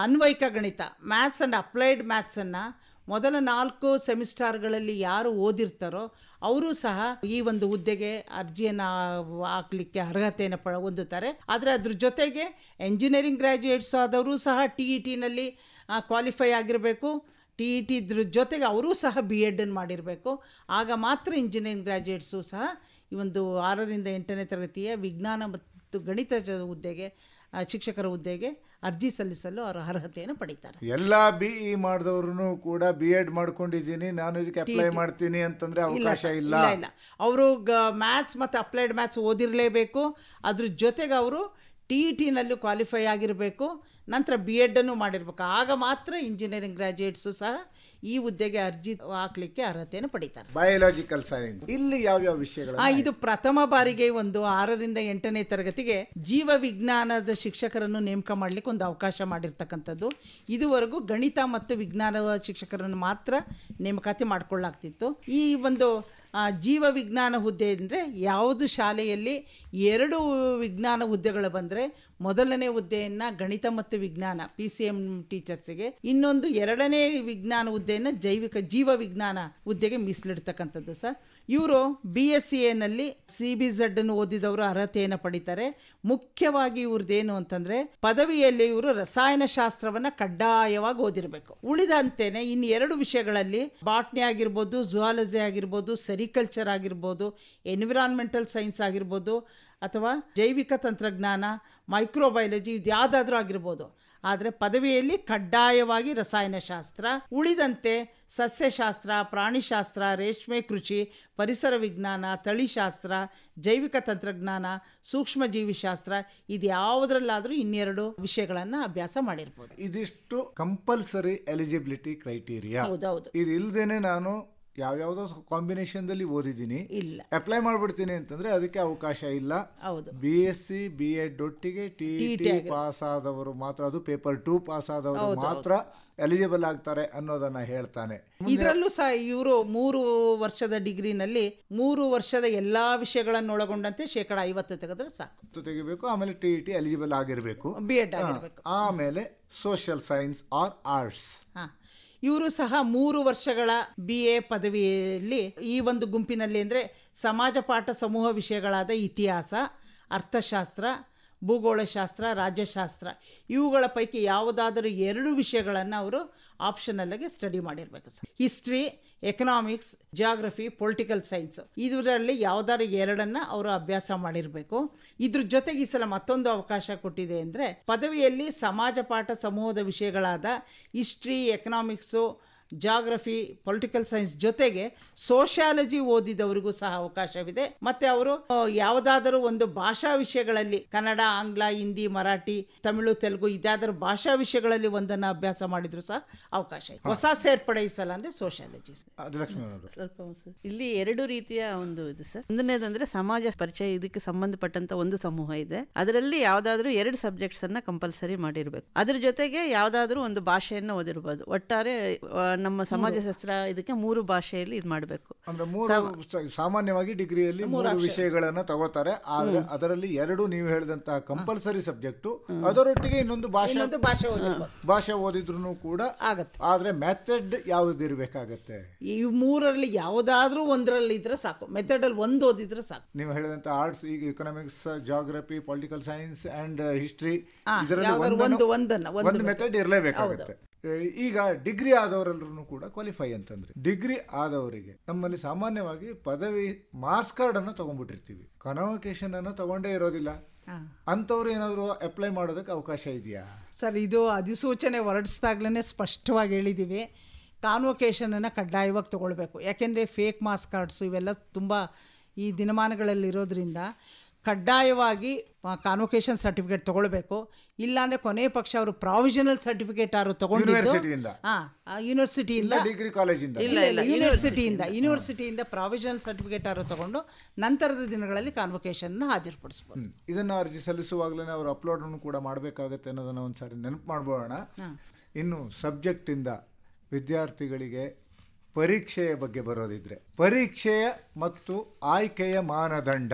ಅನ್ವಯಿಕ ಗಣಿತ ಮ್ಯಾಥ್ಸ್ ಅಂಡ್ ಅಪ್ಲೈಡ್ ಮ್ಯಾಥ್ಸನ್ನು ಮೊದಲ ನಾಲ್ಕು ಸೆಮಿಸ್ಟಾರ್ಗಳಲ್ಲಿ ಯಾರು ಓದಿರ್ತಾರೋ ಅವರು ಸಹ ಈ ಒಂದು ಹುದ್ದೆಗೆ ಅರ್ಜಿಯನ್ನು ಹಾಕ್ಲಿಕ್ಕೆ ಅರ್ಹತೆಯನ್ನು ಪ ಹೊಂದುತ್ತಾರೆ ಆದರೆ ಅದ್ರ ಜೊತೆಗೆ ಎಂಜಿನಿಯರಿಂಗ್ ಗ್ರ್ಯಾಜುಯೇಟ್ಸ್ ಆದವರು ಸಹ ಟಿ ಇ e ಟಿನಲ್ಲಿ ಕ್ವಾಲಿಫೈ ಆಗಿರಬೇಕು ಟಿ ಇ e ಟಿ ಇದ್ರ ಜೊತೆಗೆ ಅವರೂ ಸಹ ಬಿ ಎಡ್ಡನ್ನು ಮಾಡಿರಬೇಕು ಆಗ ಮಾತ್ರ ಇಂಜಿನಿಯರಿಂಗ್ ಗ್ರ್ಯಾಜುಯೇಟ್ಸು ಸಹ ಈ ಒಂದು ಆರರಿಂದ ಎಂಟನೇ ತರಗತಿಯ ವಿಜ್ಞಾನ ಮತ್ತು ಗಣಿತ ಹುದ್ದೆಗೆ ಶಿಕ್ಷಕರ ಹುದ್ದೆಗೆ ಅರ್ಜಿ ಸಲ್ಲಿಸಲು ಅವರ ಅರ್ಹತೆಯನ್ನು ಪಡೀತಾರೆ ಎಲ್ಲ ಬಿ ಇ e ಮಾಡಿದವ್ರು ಕೂಡ ಬಿ ಎಡ್ ಮಾಡ್ಕೊಂಡಿದ್ದೀನಿ ನಾನು ಇದಕ್ಕೆ ಅಪ್ಲೈ e ಮಾಡ್ತೀನಿ ಅಂತಂದ್ರೆ ಅವಕಾಶ ಇಲ್ಲ ಇಲ್ಲ ಅವರು ಮ್ಯಾಥ್ಸ್ ಮತ್ತು ಅಪ್ಲೈಡ್ ಮ್ಯಾಥ್ಸ್ ಓದಿರಲೇಬೇಕು ಅದ್ರ ಜೊತೆಗೆ ಅವರು ಟಿ ಇ e ಟಿನಲ್ಲೂ ಕ್ವಾಲಿಫೈ ಆಗಿರಬೇಕು ನಂತರ ಬಿ ಎಡನ್ನು ಮಾಡಿರಬೇಕು ಆಗ ಮಾತ್ರ ಇಂಜಿನಿಯರಿಂಗ್ ಗ್ರಾಜುಯೇಟ್ಸು ಸಹ ಈ ಹುದ್ದೆಗೆ ಅರ್ಜಿ ಹಾಕ್ಲಿಕ್ಕೆ ಅರ್ಹತೆಯನ್ನು ಪಡಿತಾರೆ ಬಯೋಲಾಜಿಕಲ್ ಸೈನ್ಸ್ ಇಲ್ಲಿ ಯಾವ್ಯಾವ ವಿಷಯಗಳು ಇದು ಪ್ರಥಮ ಬಾರಿಗೆ ಒಂದು ಆರರಿಂದ ಎಂಟನೇ ತರಗತಿಗೆ ಜೀವ ವಿಜ್ಞಾನದ ಶಿಕ್ಷಕರನ್ನು ನೇಮಕ ಮಾಡಲಿಕ್ಕೆ ಒಂದು ಅವಕಾಶ ಮಾಡಿರ್ತಕ್ಕಂಥದ್ದು ಇದುವರೆಗೂ ಗಣಿತ ಮತ್ತು ವಿಜ್ಞಾನ ಶಿಕ್ಷಕರನ್ನು ಮಾತ್ರ ನೇಮಕಾತಿ ಮಾಡಿಕೊಳ್ಳಾಗ್ತಿತ್ತು ಈ ಒಂದು ಜೀವ ವಿಜ್ಞಾನ ಹುದ್ದೆ ಅಂದರೆ ಯಾವುದು ಶಾಲೆಯಲ್ಲಿ ಎರಡು ವಿಜ್ಞಾನ ಹುದ್ದೆಗಳು ಬಂದರೆ ಮೊದಲನೇ ಹುದ್ದೆಯನ್ನು ಗಣಿತ ಮತ್ತು ವಿಜ್ಞಾನ ಪಿ ಸಿ ಎಂ ಟೀಚರ್ಸಿಗೆ ಇನ್ನೊಂದು ಎರಡನೇ ವಿಜ್ಞಾನ ಹುದ್ದೆಯನ್ನು ಜೈವಿಕ ಜೀವ ವಿಜ್ಞಾನ ಹುದ್ದೆಗೆ ಮೀಸಲಿಡ್ತಕ್ಕಂಥದ್ದು ಸರ್ ಇವರು ಬಿ ಎಸ್ ಸಿ ಎನಲ್ಲಿ ಸಿ ಬಿ ಝಡ್ ಅನ್ನು ಓದಿದವರು ಅರ್ಹತೆಯನ್ನು ಪಡಿತಾರೆ ಮುಖ್ಯವಾಗಿ ಇವ್ರದ್ದೇನು ಅಂತಂದ್ರೆ ಪದವಿಯಲ್ಲಿ ಇವರು ರಸಾಯನಶಾಸ್ತ್ರವನ್ನ ಕಡ್ಡಾಯವಾಗಿ ಓದಿರಬೇಕು ಉಳಿದಂತೆಯೇ ಇನ್ನು ಎರಡು ವಿಷಯಗಳಲ್ಲಿ ಬಾಟ್ನಿ ಆಗಿರ್ಬೋದು ಜುವಾಲಜಿ ಆಗಿರ್ಬೋದು ಸೆರಿಕಲ್ಚರ್ ಆಗಿರ್ಬೋದು ಎನ್ವಿರಾನ್ಮೆಂಟಲ್ ಸೈನ್ಸ್ ಆಗಿರ್ಬೋದು ಅಥವಾ ಜೈವಿಕ ತಂತ್ರಜ್ಞಾನ ಮೈಕ್ರೋಬಯಾಲಜಿ ಇದು ಯಾವುದಾದ್ರೂ ಆಗಿರ್ಬೋದು ಆದರೆ ಪದವಿಯಲ್ಲಿ ಕಡ್ಡಾಯವಾಗಿ ರಸಾಯನಶಾಸ್ತ್ರ ಉಳಿದಂತೆ ಸಸ್ಯಶಾಸ್ತ್ರ ಪ್ರಾಣಿಶಾಸ್ತ್ರ ರೇಷ್ಮೆ ಕೃಷಿ ಪರಿಸರ ವಿಜ್ಞಾನ ತಳಿಶಾಸ್ತ್ರ ಜೈವಿಕ ತಂತ್ರಜ್ಞಾನ ಸೂಕ್ಷ್ಮ ಜೀವಿಶಾಸ್ತ್ರ ಇದು ಯಾವುದ್ರಲ್ಲಾದರೂ ಇನ್ನೆರಡು ವಿಷಯಗಳನ್ನು ಅಭ್ಯಾಸ ಮಾಡಿರ್ಬೋದು ಇದಿಷ್ಟು ಕಂಪಲ್ಸರಿ ಎಲಿಜಿಬಿಲಿಟಿ ಕ್ರೈಟೀರಿಯಾ ಹೌದೌದು ಇದು ಇಲ್ಲದೇನೆ ನಾನು ಯಾವ್ಯಾವುದೋ ಕಾಂಬಿನೇಷನ್ ಓದಿದ್ದೀನಿ ಇಲ್ಲ ಅಪ್ಲೈ ಮಾಡ್ಬಿಡ್ತೀನಿ ಅಂತಂದ್ರೆ ಅದಕ್ಕೆ ಅವಕಾಶ ಇಲ್ಲ ಹೌದು B S C B Ed ಒಟ್ಟಿಗೆ ಟಿ ಟಿ ಪಾಸ್ ಆದವರು ಮಾತ್ರ ಅದು ಪೇಪರ್ ಟೂ ಪಾಸ್ ಆದವರು ಮಾತ್ರ ಎಲಿಜಿಬಲ್ ಆಗ್ತಾರೆ ಅನ್ನೋದನ್ನ ಹೇಳ್ತಾನೆ ಇದರಲ್ಲೂ ಸಹ ಇವರು ಮೂರು ವರ್ಷದ ಡಿಗ್ರಿನಲ್ಲಿ ಮೂರು ವರ್ಷದ ಎಲ್ಲಾ ವಿಷಯಗಳನ್ನು ಒಳಗೊಂಡಂತೆ ಶೇಕಡ ಐವತ್ತು ತೆಗೆದ್ರೆ ಸಾಕು ತೆಗಿಬೇಕು ಆಮೇಲೆ ಟಿ ಟಿ ಎಲಿಜಿಬಲ್ ಆಗಿರಬೇಕು ಬಿ ಎಡ್ ಆಮೇಲೆ ಸೋಷಿಯಲ್ ಸೈನ್ಸ್ ಆರ್ ಆರ್ಟ್ಸ್ ಇವರು ಸಹ ಮೂರು ವರ್ಷಗಳ ಬಿ ಎ ಪದವಿಯಲ್ಲಿ ಈ ಒಂದು ಗುಂಪಿನಲ್ಲಿ ಅಂದರೆ ಸಮಾಜ ಪಾಠ ಸಮೂಹ ವಿಷಯಗಳಾದ ಇತಿಹಾಸ ಅರ್ಥಶಾಸ್ತ್ರ ಭೂಗೋಳಶಾಸ್ತ್ರ ರಾಜ್ಯಶಾಸ್ತ್ರ ಇವುಗಳ ಪೈಕಿ ಯಾವುದಾದರೂ ಎರಡು ವಿಷಯಗಳನ್ನು ಅವರು ಆಪ್ಷನಲ್ಲಾಗಿ ಸ್ಟಡಿ ಮಾಡಿರಬೇಕು sir history economics geography political science ಇದರಲ್ಲಿ ಯಾವುದಾದ್ರು ಎರಡನ್ನು ಅವರು ಅಭ್ಯಾಸ ಮಾಡಿರಬೇಕು ಇದ್ರ ಜೊತೆಗೆ ಈ ಸಲ ಮತ್ತೊಂದು ಅವಕಾಶ ಕೊಟ್ಟಿದೆ ಅಂದರೆ ಪದವಿಯಲ್ಲಿ ಸಮಾಜ ಪಾಠ ಸಮೂಹದ ವಿಷಯಗಳಾದ history economics geography political science ಜೊತೆಗೆ ಸೋಷಿಯಾಲಜಿ ಓದಿದವರಿಗೂ ಸಹ ಅವಕಾಶವಿದೆ ಮತ್ತೆ ಅವರು ಯಾವುದಾದರೂ ಒಂದು ಭಾಷಾ ವಿಷಯಗಳಲ್ಲಿ ಕನ್ನಡ ಆಂಗ್ಲ ಹಿಂದಿ ಮರಾಠಿ ತಮಿಳು ತೆಲುಗು ಇದಾದರೂ ಭಾಷಾ ವಿಷಯಗಳಲ್ಲಿ ಒಂದನ್ನು ಅಭ್ಯಾಸ ಮಾಡಿದ್ರು ಸಹ ಅವಕಾಶ ಇದೆ ಹೊಸ ಸೇರ್ಪಡೆ ಸಲ ಅಂದ್ರೆ ಸೋಷಿಯಾಲಜಿ ಸ್ವಲ್ಪ ಇಲ್ಲಿ ಎರಡು ರೀತಿಯ ಒಂದು ಇದು ಸರ್ ಒಂದನೇದಂದ್ರೆ ಸಮಾಜ ಪರಿಚಯ ಇದಕ್ಕೆ ಸಂಬಂಧಪಟ್ಟಂತ ಒಂದು ಸಮೂಹ ಇದೆ ಅದರಲ್ಲಿ ಯಾವ್ದಾದ್ರೂ ಎರಡು ಸಬ್ಜೆಕ್ಟ್ಸ್ ಅನ್ನ ಕಂಪಲ್ಸರಿ ಮಾಡಿರ್ಬೇಕು ಅದ್ರ ಜೊತೆಗೆ ಯಾವ್ದಾದ್ರು ಒಂದು ಭಾಷೆಯನ್ನ ಓದಿರ್ಬೋದು ಒಟ್ಟಾರೆ ನಮ್ಮ ಸಮಾಜಶಾಸ್ತ್ರ ಇದಕ್ಕೆ ಮೂರು ಭಾಷೆಯಲ್ಲಿ ಇದು ಮಾಡಬೇಕು ಅಂದ್ರೆ ಮೂರು ಸಾಮಾನ್ಯವಾಗಿ ಡಿಗ್ರಿಯಲ್ಲಿ ಮೂರು ವಿಷಯಗಳನ್ನು ತಗೋತಾರೆ ಅದರಲ್ಲಿ ಎರಡು ನೀವು ಹೇಳಿದಂತಹ ಕಂಪಲ್ಸರಿ ಸಬ್ಜೆಕ್ಟ್ ಅದರೊಟ್ಟಿಗೆ ಇನ್ನೊಂದು ಭಾಷೆ ಭಾಷೆ ಭಾಷೆ ಓದಿದ್ರು ಕೂಡ ಆಗತ್ತೆ ಆದ್ರೆ ಮೆಥಡ್ ಇರಬೇಕಾಗತ್ತೆ ಈ ಮೂರಲ್ಲಿ ಯಾವುದಾದ್ರೂ ಒಂದರಲ್ಲಿ ಇದ್ರೆ ಸಾಕು ಮೆಥಡ್ ಅಲ್ಲಿ ಒಂದು ಓದಿದ್ರೆ ಸಾಕು ನೀವು ಹೇಳಿದಂತ ಆರ್ಟ್ಸ್ ಈಗ economics geography political science and history ಒಂದು ಮೆಥಡ್ ಇರಲೇಬೇಕಾಗುತ್ತೆ ಈಗ ಡಿಗ್ರಿ ಆದವರೆಲ್ಲರೂ ಕೂಡ ಕ್ವಾಲಿಫೈ ಅಂತಂದ್ರೆ ಡಿಗ್ರಿ ಆದವರಿಗೆ ನಮ್ಮಲ್ಲಿ ಸಾಮಾನ್ಯವಾಗಿ ಪದವಿ ಮಾರ್ಕ್ಸ್ ಕಾರ್ಡ್ ಅನ್ನ ತಗೊಂಡ್ಬಿಟ್ಟಿರ್ತೀವಿ ಕನ್ವಕೇಶನ್ ಅನ್ನ ತಗೊಂಡೇ ಇರೋದಿಲ್ಲ ಅಂತವ್ರು ಏನಾದ್ರು ಅಪ್ಲೈ ಮಾಡೋದಕ್ಕೆ ಅವಕಾಶ ಇದೆಯಾ ಸರ್ ಇದು ಅಧಿಸೂಚನೆ ಹೊರಡಿಸಿದಾಗ್ಲೇ ಸ್ಪಷ್ಟವಾಗಿ ಹೇಳಿದ್ದೀವಿ ಅನ್ನ ಕಡ್ಡಾಯವಾಗಿ ತಗೊಳ್ಬೇಕು ಯಾಕೆಂದ್ರೆ ಫೇಕ್ ಮಾಸ್ ಕಾರ್ಡ್ಸು ಇವೆಲ್ಲ ತುಂಬ ಈ ದಿನಮಾನಗಳಲ್ಲಿ ಇರೋದ್ರಿಂದ ಕಡ್ಡಾಯವಾಗಿ ಕಾನ್ವೊಕೇಶನ್ ಸರ್ಟಿಫಿಕೇಟ್ ತಗೊಳ್ಬೇಕು ಇಲ್ಲಾಂದರೆ ಕೊನೆ ಪಕ್ಷ ಅವರು ಪ್ರಾವಿಷನಲ್ ಸರ್ಟಿಫಿಕೇಟ್ ಆರು ತಗೊಂಡಿದ್ದು ಯೂನಿವರ್ಸಿಟಿಯಿಂದ ಡಿಗ್ರಿ ಕಾಲೇಜಿಂದ ಯೂನಿವರ್ಸಿಟಿಯಿಂದ ಯೂನಿವರ್ಸಿಟಿಯಿಂದ ಪ್ರಾವಿಷನಲ್ ಸರ್ಟಿಫಿಕೇಟ್ ಆರು ತಗೊಂಡು ನಂತರದ ದಿನಗಳಲ್ಲಿ ಕಾನ್ವೊಕೇಶನ್ ಹಾಜರುಪಡಿಸಬಹುದು ಇದನ್ನು ಅರ್ಜಿ ಸಲ್ಲಿಸುವಾಗಲೇ ಅವರು ಅಪ್ಲೋಡ್ ಕೂಡ ಮಾಡಬೇಕಾಗತ್ತೆ ಅನ್ನೋದನ್ನ ಒಂದ್ಸಾರಿ ನೆನಪು ಮಾಡ್ಬೋಣ ಇನ್ನು ಸಬ್ಜೆಕ್ಟಿಂದ ವಿದ್ಯಾರ್ಥಿಗಳಿಗೆ ಪರೀಕ್ಷೆಯ ಬಗ್ಗೆ ಬರೋದಿದ್ರೆ ಪರೀಕ್ಷೆಯ ಮತ್ತು ಆಯ್ಕೆಯ ಮಾನದಂಡ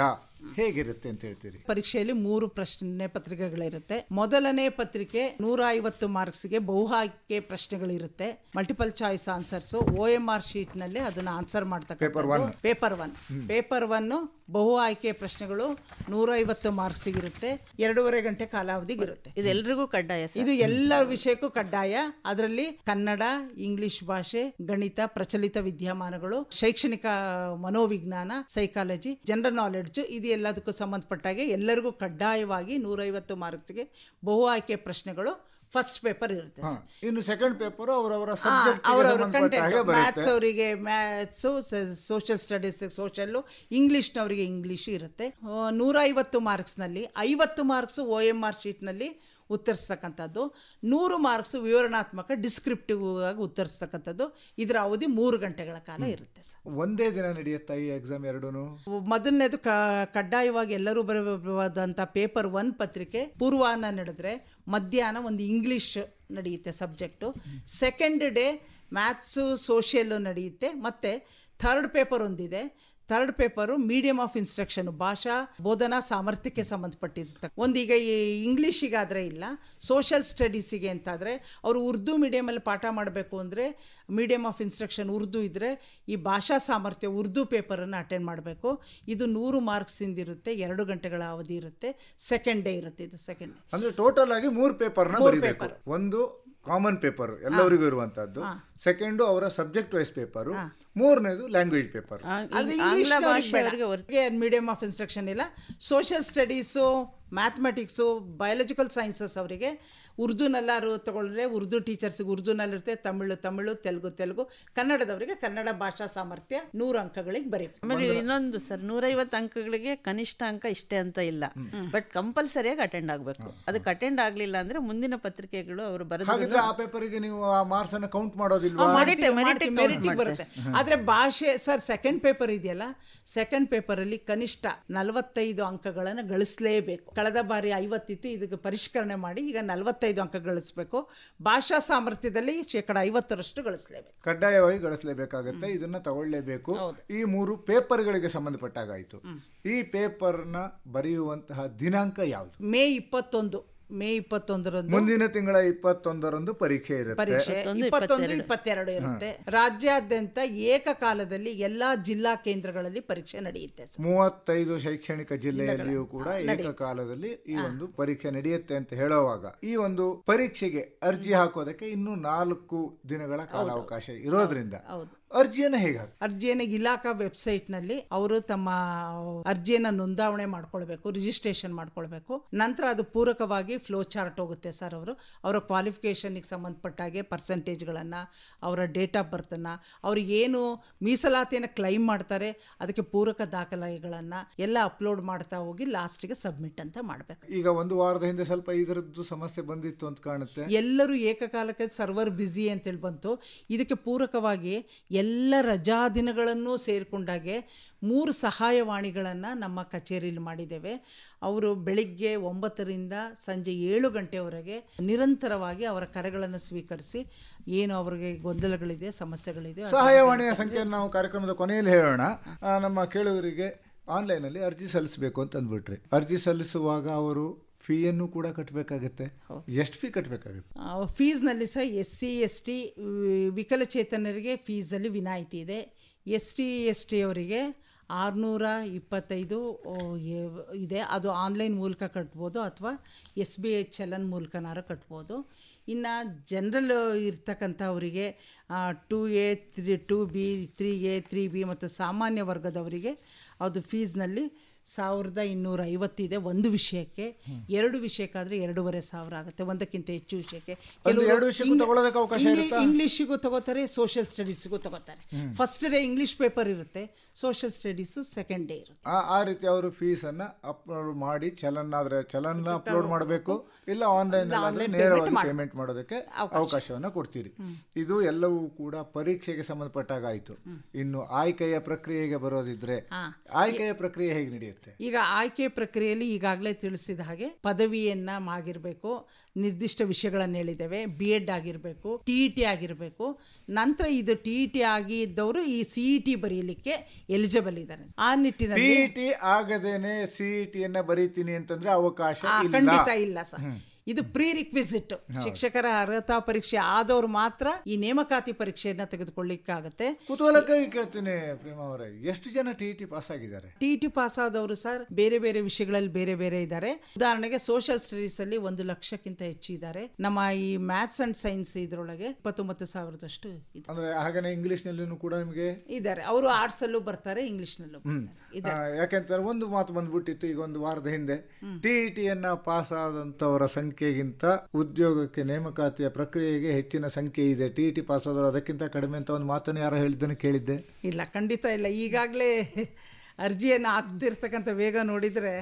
ಹೇಗಿರುತ್ತೆ ಅಂತ ಹೇಳ್ತೀರಿ ಪರೀಕ್ಷೆಯಲ್ಲಿ ಮೂರು ಪ್ರಶ್ನೆ ಪತ್ರಿಕೆಗಳಿರುತ್ತೆ ಮೊದಲನೇ ಪತ್ರಿಕೆ ನೂರ ಐವತ್ತು ಮಾರ್ಕ್ಸ್ಗೆ ಬಹು ಆಯ್ಕೆ ಪ್ರಶ್ನೆಗಳಿರುತ್ತೆ multiple choice answers O M R sheet ನಲ್ಲಿ ಅದನ್ನ ಆನ್ಸರ್ ಮಾಡ್ತಕ್ಕ ಪೇಪರ್ ಒನ್ ಪೇಪರ್ ಒನ್ ಬಹು ಆಯ್ಕೆ ಪ್ರಶ್ನೆಗಳು ನೂರೈವತ್ತು ಇರುತ್ತೆ ಎರಡೂವರೆ ಗಂಟೆ ಇರುತ್ತೆ ಇದೆಲ್ಲರಿಗೂ ಕಡ್ಡಾಯ ಇದು ಎಲ್ಲ ವಿಷಯಕ್ಕೂ ಕಡ್ಡಾಯ ಅದರಲ್ಲಿ ಕನ್ನಡ ಇಂಗ್ಲಿಷ್ ಭಾಷೆ ಗಣಿತ ಪ್ರಚಲಿತ ವಿದ್ಯಮಾನಗಳು ಶೈಕ್ಷಣಿಕ ಮನೋವಿಜ್ಞಾನ ಸೈಕಾಲಜಿ ಜನರಲ್ ನಾಲೆಡ್ಜ್ ಇದು ಎಲ್ಲದಕ್ಕೂ ಸಂಬಂಧಪಟ್ಟಾಗೆ ಎಲ್ಲರಿಗೂ ಕಡ್ಡಾಯವಾಗಿ ನೂರೈವತ್ತು ಮಾರ್ಕ್ಸ್ಗೆ ಬಹು ಆಯ್ಕೆ ಪ್ರಶ್ನೆಗಳು ಫಸ್ಟ್ ಪೇಪರ್ ಇರುತ್ತೆ ಸರ್ ಇನ್ನು ಸೆಕೆಂಡ್ ಪೇಪರ್ ಅವರವರ ಅವರವರ ಕಂಟೆಂಟ್ ಮ್ಯಾಥ್ಸ್ ಅವರಿಗೆ ಮ್ಯಾಥ್ಸು ಸೋಷಿಯಲ್ ಸ್ಟಡೀಸ್ ಸೋಷಲ್ಲು ಇಂಗ್ಲೀಷ್ನವರಿಗೆ ಇಂಗ್ಲೀಷು ಇರುತ್ತೆ ನೂರೈವತ್ತು ಮಾರ್ಕ್ಸ್ನಲ್ಲಿ ಐವತ್ತು ಮಾರ್ಕ್ಸು ಓ ಎಮ್ ಆರ್ ಶೀಟ್ನಲ್ಲಿ ಉತ್ತರಿಸ್ತಕ್ಕಂಥದ್ದು ನೂರು ಮಾರ್ಕ್ಸು ವಿವರಣಾತ್ಮಕ ಡಿಸ್ಕ್ರಿಪ್ಟಿವ್ ಆಗಿ ಉತ್ತರಿಸ್ತಕ್ಕಂಥದ್ದು ಇದರ ಅವಧಿ ಮೂರು ಗಂಟೆಗಳ ಕಾಲ ಇರುತ್ತೆ ಸರ್ ಒಂದೇ ದಿನ ನಡೆಯುತ್ತೆ ಈ ಎಕ್ಸಾಮ್ ಎರಡೂ ಮೊದಲನೇದು ಕಡ್ಡಾಯವಾಗಿ ಎಲ್ಲರೂ ಬರಬಹುದಾದಂಥ ಪೇಪರ್ ಒನ್ ಪತ್ರಿಕೆ ಪೂರ್ವಾನ ನಡೆದ್ರೆ ಮಧ್ಯಾಹ್ನ ಒಂದು ಇಂಗ್ಲೀಷ್ ನಡೆಯುತ್ತೆ subject second day maths social ನಡೆಯುತ್ತೆ ಮತ್ತು ಥರ್ಡ್ ಪೇಪರ್ ಒಂದಿದೆ third paper medium of instruction ಭಾಷಾ ಬೋಧನಾ ಸಾಮರ್ಥ್ಯಕ್ಕೆ ಸಂಬಂಧಪಟ್ಟಿರುತ್ತೆ ಒಂದೀಗ ಈ ಇಂಗ್ಲೀಷಿಗಾದರೆ ಇಲ್ಲ ಸೋಷಲ್ ಸ್ಟಡೀಸಿಗೆ ಅಂತಾದರೆ ಅವರು ಉರ್ದು ಮೀಡಿಯಮಲ್ಲಿ ಪಾಠ ಮಾಡಬೇಕು ಅಂದರೆ ಮೀಡಿಯಮ್ ಆಫ್ ಇನ್ಸ್ಟ್ರಕ್ಷನ್ ಉರ್ದು ಇದ್ದರೆ ಈ ಭಾಷಾ ಸಾಮರ್ಥ್ಯ ಉರ್ದು ಪೇಪರನ್ನು ಅಟೆಂಡ್ ಮಾಡಬೇಕು ಇದು ನೂರು ಮಾರ್ಕ್ಸಿಂದ ಇರುತ್ತೆ ಎರಡು ಗಂಟೆಗಳ ಅವಧಿ ಇರುತ್ತೆ ಸೆಕೆಂಡ್ ಡೇ ಇರುತ್ತೆ ಇದು ಸೆಕೆಂಡ್ ಡೇ ಅಂದರೆ ಟೋಟಲ್ ಆಗಿ ಮೂರು ಪೇಪರ್ನ ಮೂರು ಪೇಪರ್ ಒಂದು ಕಾಮನ್ ಪೇಪರ್ ಎಲ್ಲರಿಗೂ ಇರುವಂಥದ್ದು ಸೆಕೆಂಡು ಅವರ ಸಬ್ಜೆಕ್ಟ್ ವೈಸ್ ಪೇಪರ್ ಮೂರನೇದು language paper medium of instruction ಇಲ್ಲ social studies mathematics biological sciences ಅವರಿಗೆ ಉರ್ದುನಲ್ಲಾರು ತಗೊಳ್ಳ್ರೆ ಉರ್ದು ಟೀಚರ್ಸ್ಗೆ ಉರ್ದುನಲ್ಲಿರುತ್ತೆ ತಮಿಳು ತಮಿಳು ತೆಲುಗು ತೆಲುಗು ಕನ್ನಡದವರಿಗೆ ಕನ್ನಡ ಭಾಷಾ ಸಾಮರ್ಥ್ಯ ನೂರು ಅಂಕಗಳಿಗೆ ಬರೀ ಆಮೇಲೆ ಇನ್ನೊಂದು ಸರ್ ನೂರೈವತ್ತು ಅಂಕಗಳಿಗೆ ಕನಿಷ್ಠ ಅಂಕ ಇಷ್ಟೇ ಅಂತ ಇಲ್ಲ ಬಟ್ ಕಂಪಲ್ಸರಿಯಾಗಿ ಅಟೆಂಡ್ ಆಗಬೇಕು ಅದಕ್ಕೆ ಅಟೆಂಡ್ ಆಗಲಿಲ್ಲ ಅಂದರೆ ಮುಂದಿನ ಪತ್ರಿಕೆಗಳು ಅವರು ಬರೆದ ಆ ಪೇಪರಿಗೆ ನೀವು ಆ ಮಾರ್ಕ್ಸನ್ನು ಕೌಂಟ್ ಮಾಡೋದು ಬರುತ್ತೆ ಆದ್ರೆ ಭಾಷೆ ಸರ್ ಸೆಕೆಂಡ್ ಪೇಪರ್ ಇದೆಯಲ್ಲ ಸೆಕೆಂಡ್ ಪೇಪರ್ ಅಲ್ಲಿ ಕನಿಷ್ಠ ನಲವತ್ತೈದು ಅಂಕಗಳನ್ನು ಗಳಿಸಲೇಬೇಕು ಕಳೆದ ಬಾರಿ ಐವತ್ತಿತ್ತು ಇದಕ್ಕೆ ಪರಿಷ್ಕರಣೆ ಮಾಡಿ ಈಗ ನಲವತ್ತೈದು ಅಂಕ ಗಳಿಸಬೇಕು ಭಾಷಾ ಸಾಮರ್ಥ್ಯದಲ್ಲಿ ಶೇಕಡ ಐವತ್ತರಷ್ಟು ಗಳಿಸಲೇಬೇಕು ಕಡ್ಡಾಯವಾಗಿ ಗಳಿಸಲೇಬೇಕಾಗುತ್ತೆ ಇದನ್ನ ತಗೊಳ್ಳೇಬೇಕು ಈ ಮೂರು ಪೇಪರ್ ಗಳಿಗೆ ಸಂಬಂಧಪಟ್ಟಾಗಾಯಿತು ಈ ಪೇಪರ್ನ ಬರೆಯುವಂತಹ ದಿನಾಂಕ ಯಾವುದು ಮೇ ಇಪ್ಪತ್ತೊಂದು ಮೇ ಇಪ್ಪತ್ತೊಂದರಂದು ಮುಂದಿನ ತಿಂಗಳ ಇಪ್ಪತ್ತೊಂದರಂದು ಪರೀಕ್ಷೆ ಇರುತ್ತೆ ಪರೀಕ್ಷೆ ಇಪ್ಪತ್ತೊಂದು ಇಪ್ಪತ್ತೆರಡು ಇರುತ್ತೆ ರಾಜ್ಯಾದ್ಯಂತ ಏಕಕಾಲದಲ್ಲಿ ಎಲ್ಲಾ ಜಿಲ್ಲಾ ಕೇಂದ್ರಗಳಲ್ಲಿ ಪರೀಕ್ಷೆ ನಡೆಯುತ್ತೆ ಮೂವತ್ತೈದು ಶೈಕ್ಷಣಿಕ ಜಿಲ್ಲೆಯಲ್ಲಿಯೂ ಕೂಡ ಏಕಕಾಲದಲ್ಲಿ ಈ ಒಂದು ಪರೀಕ್ಷೆ ನಡೆಯುತ್ತೆ ಅಂತ ಹೇಳುವಾಗ ಈ ಒಂದು ಪರೀಕ್ಷೆಗೆ ಅರ್ಜಿ ಹಾಕೋದಕ್ಕೆ ಇನ್ನೂ ನಾಲ್ಕು ದಿನಗಳ ಕಾಲಾವಕಾಶ ಇರೋದ್ರಿಂದ ಹೌದು ಅರ್ಜಿಯನ್ನು ಹೇಗೆ ಅರ್ಜಿಯನ್ನು ಇಲಾಖಾ ವೆಬ್ಸೈಟ್ನಲ್ಲಿ ಅವರು ತಮ್ಮ ಅರ್ಜಿಯನ್ನು ನೋಂದಾವಣೆ ಮಾಡ್ಕೊಳ್ಬೇಕು ರಿಜಿಸ್ಟ್ರೇಷನ್ ಮಾಡ್ಕೊಳ್ಬೇಕು ನಂತರ ಅದು ಪೂರಕವಾಗಿ ಫ್ಲೋ ಚಾರ್ಟ್ ಹೋಗುತ್ತೆ ಸರ್ ಅವರು ಅವರ ಕ್ವಾಲಿಫಿಕೇಷನ್ಗೆ ಸಂಬಂಧಪಟ್ಟಾಗೆ ಪರ್ಸೆಂಟೇಜ್ಗಳನ್ನು ಅವರ ಡೇಟ್ ಆಫ್ ಬರ್ತನ್ನು ಅವರು ಏನು ಮೀಸಲಾತಿಯನ್ನು ಕ್ಲೈಮ್ ಮಾಡ್ತಾರೆ ಅದಕ್ಕೆ ಪೂರಕ ದಾಖಲೆಗಳನ್ನ ಎಲ್ಲ ಅಪ್ಲೋಡ್ ಮಾಡ್ತಾ ಹೋಗಿ ಲಾಸ್ಟಿಗೆ ಸಬ್ಮಿಟ್ ಅಂತ ಮಾಡಬೇಕು ಈಗ ಒಂದು ವಾರದ ಹಿಂದೆ ಸ್ವಲ್ಪ ಇದರದ್ದು ಸಮಸ್ಯೆ ಬಂದಿತ್ತು ಅಂತ ಕಾಣುತ್ತೆ ಎಲ್ಲರೂ ಏಕಕಾಲಕ್ಕೆ ಸರ್ವರ್ ಬ್ಯುಸಿ ಅಂತೇಳಿ ಬಂತು ಇದಕ್ಕೆ ಪೂರಕವಾಗಿ ಎಲ್ಲ ರಜಾ ದಿನಗಳನ್ನು ಸೇರಿಕೊಂಡಾಗೆ ಮೂರು ಸಹಾಯವಾಣಿಗಳನ್ನು ನಮ್ಮ ಕಚೇರಿಯಲ್ಲಿ ಮಾಡಿದ್ದೇವೆ ಅವರು ಬೆಳಿಗ್ಗೆ ಒಂಬತ್ತರಿಂದ ಸಂಜೆ ಏಳು ಗಂಟೆವರೆಗೆ ನಿರಂತರವಾಗಿ ಅವರ ಕರೆಗಳನ್ನು ಸ್ವೀಕರಿಸಿ ಏನು ಅವರಿಗೆ ಗೊಂದಲಗಳಿದೆ ಸಮಸ್ಯೆಗಳಿದೆ ಸಹಾಯವಾಣಿಯ ಸಂಖ್ಯೆಯನ್ನು ನಾವು ಕಾರ್ಯಕ್ರಮದ ಕೊನೆಯಲ್ಲಿ ಹೇಳೋಣ ನಮ್ಮ ಕೇಳುವರಿಗೆ ಆನ್ಲೈನಲ್ಲಿ ಅರ್ಜಿ ಸಲ್ಲಿಸಬೇಕು ಅಂತ ಅಂದ್ಬಿಟ್ರಿ ಅರ್ಜಿ ಸಲ್ಲಿಸುವಾಗ ಅವರು ಫೀಯನ್ನು ಕೂಡ ಕಟ್ಟಬೇಕಾಗತ್ತೆ ಎಷ್ಟು ಫೀ ಕಟ್ಟಬೇಕಾಗುತ್ತೆ ಫೀಸ್ನಲ್ಲಿ ಸಹ ಎಸ್ ಸಿ ಎಸ್ ಟಿ ವಿಕಲಚೇತನರಿಗೆ ಫೀಸಲ್ಲಿ ವಿನಾಯಿತಿ ಇದೆ ಎಸ್ ಟಿ ಎಸ್ ಟಿ ಅವರಿಗೆ ಆರುನೂರ ಇಪ್ಪತ್ತೈದು ಇದೆ ಅದು ಆನ್ಲೈನ್ ಮೂಲಕ ಕಟ್ಬೋದು ಅಥವಾ ಎಸ್ ಬಿ ಎಚ್ ಎಲ್ನ ಮೂಲಕನಾರು ಕಟ್ಬೋದು ಇನ್ನು ಜನರಲ್ ಇರ್ತಕ್ಕಂಥವರಿಗೆ two A three two B three A three B ಮತ್ತು ಸಾಮಾನ್ಯ ವರ್ಗದವರಿಗೆ ಅದು ಫೀಸ್ನಲ್ಲಿ ಸಾವಿರದ ಇನ್ನೂರ ಐವತ್ತಿದೆ ಒಂದು ವಿಷಯಕ್ಕೆ ಎರಡು ವಿಷಯಕ್ಕಾದ್ರೆ ಎರಡೂವರೆ ಸಾವಿರ ಆಗುತ್ತೆ ಒಂದಕ್ಕಿಂತ ಹೆಚ್ಚು ವಿಷಯಕ್ಕೆ ಇಂಗ್ಲಿಷ್ ಇಂಗ್ಲೀಷಿಗೂ ತಗೋತಾರೆ ಸೋಷಿಯಲ್ ಸ್ಟಡೀಸ್ಗೂ ತಗೋತಾರೆ ಫಸ್ಟ್ ಡೇ ಇಂಗ್ಲಿಷ್ ಪೇಪರ್ ಇರುತ್ತೆ ಸೋಷಿಯಲ್ ಸ್ಟಡೀಸ್ ಸೆಕೆಂಡ್ ಡೇ ಇರುತ್ತೆ ಆ ರೀತಿ ಅವರು ಅನ್ನ ಅಪ್ಲೋಡ್ ಮಾಡಿ ಚಲನ್ ಆದ್ರೆ ಚಲನ್ ಅಪ್ಲೋಡ್ ಮಾಡಬೇಕು ಇಲ್ಲ ಆನ್ಲೈನ್ ನೇರವಾಗಿ ಪೇಮೆಂಟ್ ಮಾಡೋದಕ್ಕೆ ಅವಕಾಶವನ್ನು ಕೊಡ್ತೀರಿ ಇದು ಎಲ್ಲವೂ ಕೂಡ ಪರೀಕ್ಷೆಗೆ ಸಂಬಂಧಪಟ್ಟಾಗ ಆಯ್ತು ಇನ್ನು ಆಯ್ಕೆಯ ಪ್ರಕ್ರಿಯೆಗೆ ಬರೋದಿದ್ರೆ ಆಯ್ಕೆಯ ಪ್ರಕ್ರಿಯೆ ಹೇಗೆ ನಡೆಯುತ್ತೆ ಈಗ ಆಯ್ಕೆ ಪ್ರಕ್ರಿಯೆಯಲ್ಲಿ ಈಗಾಗಲೇ ತಿಳಿಸಿದ ಹಾಗೆ ಪದವಿಯನ್ನ ಆಗಿರ್ಬೇಕು ನಿರ್ದಿಷ್ಟ ವಿಷಯಗಳನ್ನು ಹೇಳಿದ್ದೇವೆ ಬಿ ಎಡ್ ಆಗಿರ್ಬೇಕು ಟಿ ಇ ಟಿ ನಂತರ ಇದು ಟಿ ಆಗಿ T E C E T ಬರೀಲಿಕ್ಕೆ ಎಲಿಜಿಬಲ್ ಇದ್ದಾರೆ ಆ ನಿಟ್ಟಿನಲ್ಲಿ ಟಿ e ಆಗದೇನೆ ಸಿ ಇ e ಬರೀತೀನಿ ಅಂತಂದ್ರೆ ಅವಕಾಶ ಖಂಡಿತ ಇಲ್ಲ ಸರ್ ಇದು ಪ್ರೀ ರಿಕ್ವಿಸಿಟ್ ಶಿಕ್ಷಕರ ಅರ್ಹತಾ ಪರೀಕ್ಷೆ ಆದವರು ಮಾತ್ರ ಈ ನೇಮಕಾತಿ ಪರೀಕ್ಷೆಯನ್ನ ತೆಗೆದುಕೊಳ್ಳಿಕ್ಕಾಗತ್ತೆ ಕುತೂಹಲಕ್ಕಾಗಿ ಕೇಳ್ತೀನಿ ಅವರೇ ಎಷ್ಟು ಜನ ಟಿಇಟಿ ಪಾಸ್ e ಆಗಿದ್ದಾರೆ ಟಿಇಟಿ ಪಾಸ್ e ಆದವರು ಸರ್ ಬೇರೆ ಬೇರೆ ವಿಷಯಗಳಲ್ಲಿ ಬೇರೆ ಬೇರೆ ಇದ್ದಾರೆ ಉದಾಹರಣೆಗೆ ಸೋಷಿಯಲ್ ಸ್ಟಡೀಸ್ ಅಲ್ಲಿ ಒಂದು ಲಕ್ಷಕ್ಕಿಂತ ಹೆಚ್ಚು ಇದ್ದಾರೆ ನಮ್ಮ ಈ ಮ್ಯಾಥ್ಸ್ ಅಂಡ್ ಸೈನ್ಸ್ ಇದ್ರೊಳಗೆ ಇಪ್ಪತ್ತೊಂಬತ್ತು ಸಾವಿರದಷ್ಟು ಅಂದ್ರೆ ಹಾಗೆ ಇಂಗ್ಲಿಷ್ ನಲ್ಲೂ ಕೂಡ ನಿಮಗೆ ಇದ್ದಾರೆ ಅವರು ಆರ್ಟ್ಸ್ ಅಲ್ಲೂ ಬರ್ತಾರೆ ಇಂಗ್ಲಿಷ್ ನಲ್ಲೂ ಯಾಕೆಂತಾರೆ ಒಂದು ಮಾತು ಬಂದ್ಬಿಟ್ಟಿತ್ತು ಈಗ ಒಂದು ವಾರದ ಹಿಂದೆ ಟಿಇಟಿಯನ್ನ e ಪಾಸ್ ಆದಂತವರ ಸಂಖ್ಯೆ ಸಂಖ್ಯೆಗಿಂತ ಉದ್ಯೋಗಕ್ಕೆ ನೇಮಕಾತಿಯ ಪ್ರಕ್ರಿಯೆಗೆ ಹೆಚ್ಚಿನ ಸಂಖ್ಯೆ ಇದೆ ಟಿ ಇ ಟಿ ಪಾಸ್ ಆದ್ರ ಅದಕ್ಕಿಂತ ಕಡಿಮೆ ಅಂತ ಒಂದು ಮಾತನ್ನು ಯಾರು ಹೇಳಿದ್ದನ್ನು ಕೇಳಿದ್ದೆ ಇಲ್ಲ ಖಂಡಿತ ಇಲ್ಲ ಈಗಾಗಲೇ ಅರ್ಜಿಯನ್ನು ಹಾಕ್ತಿರ್ತಕ್ಕಂಥ ವೇಗ ನೋಡಿದರೆ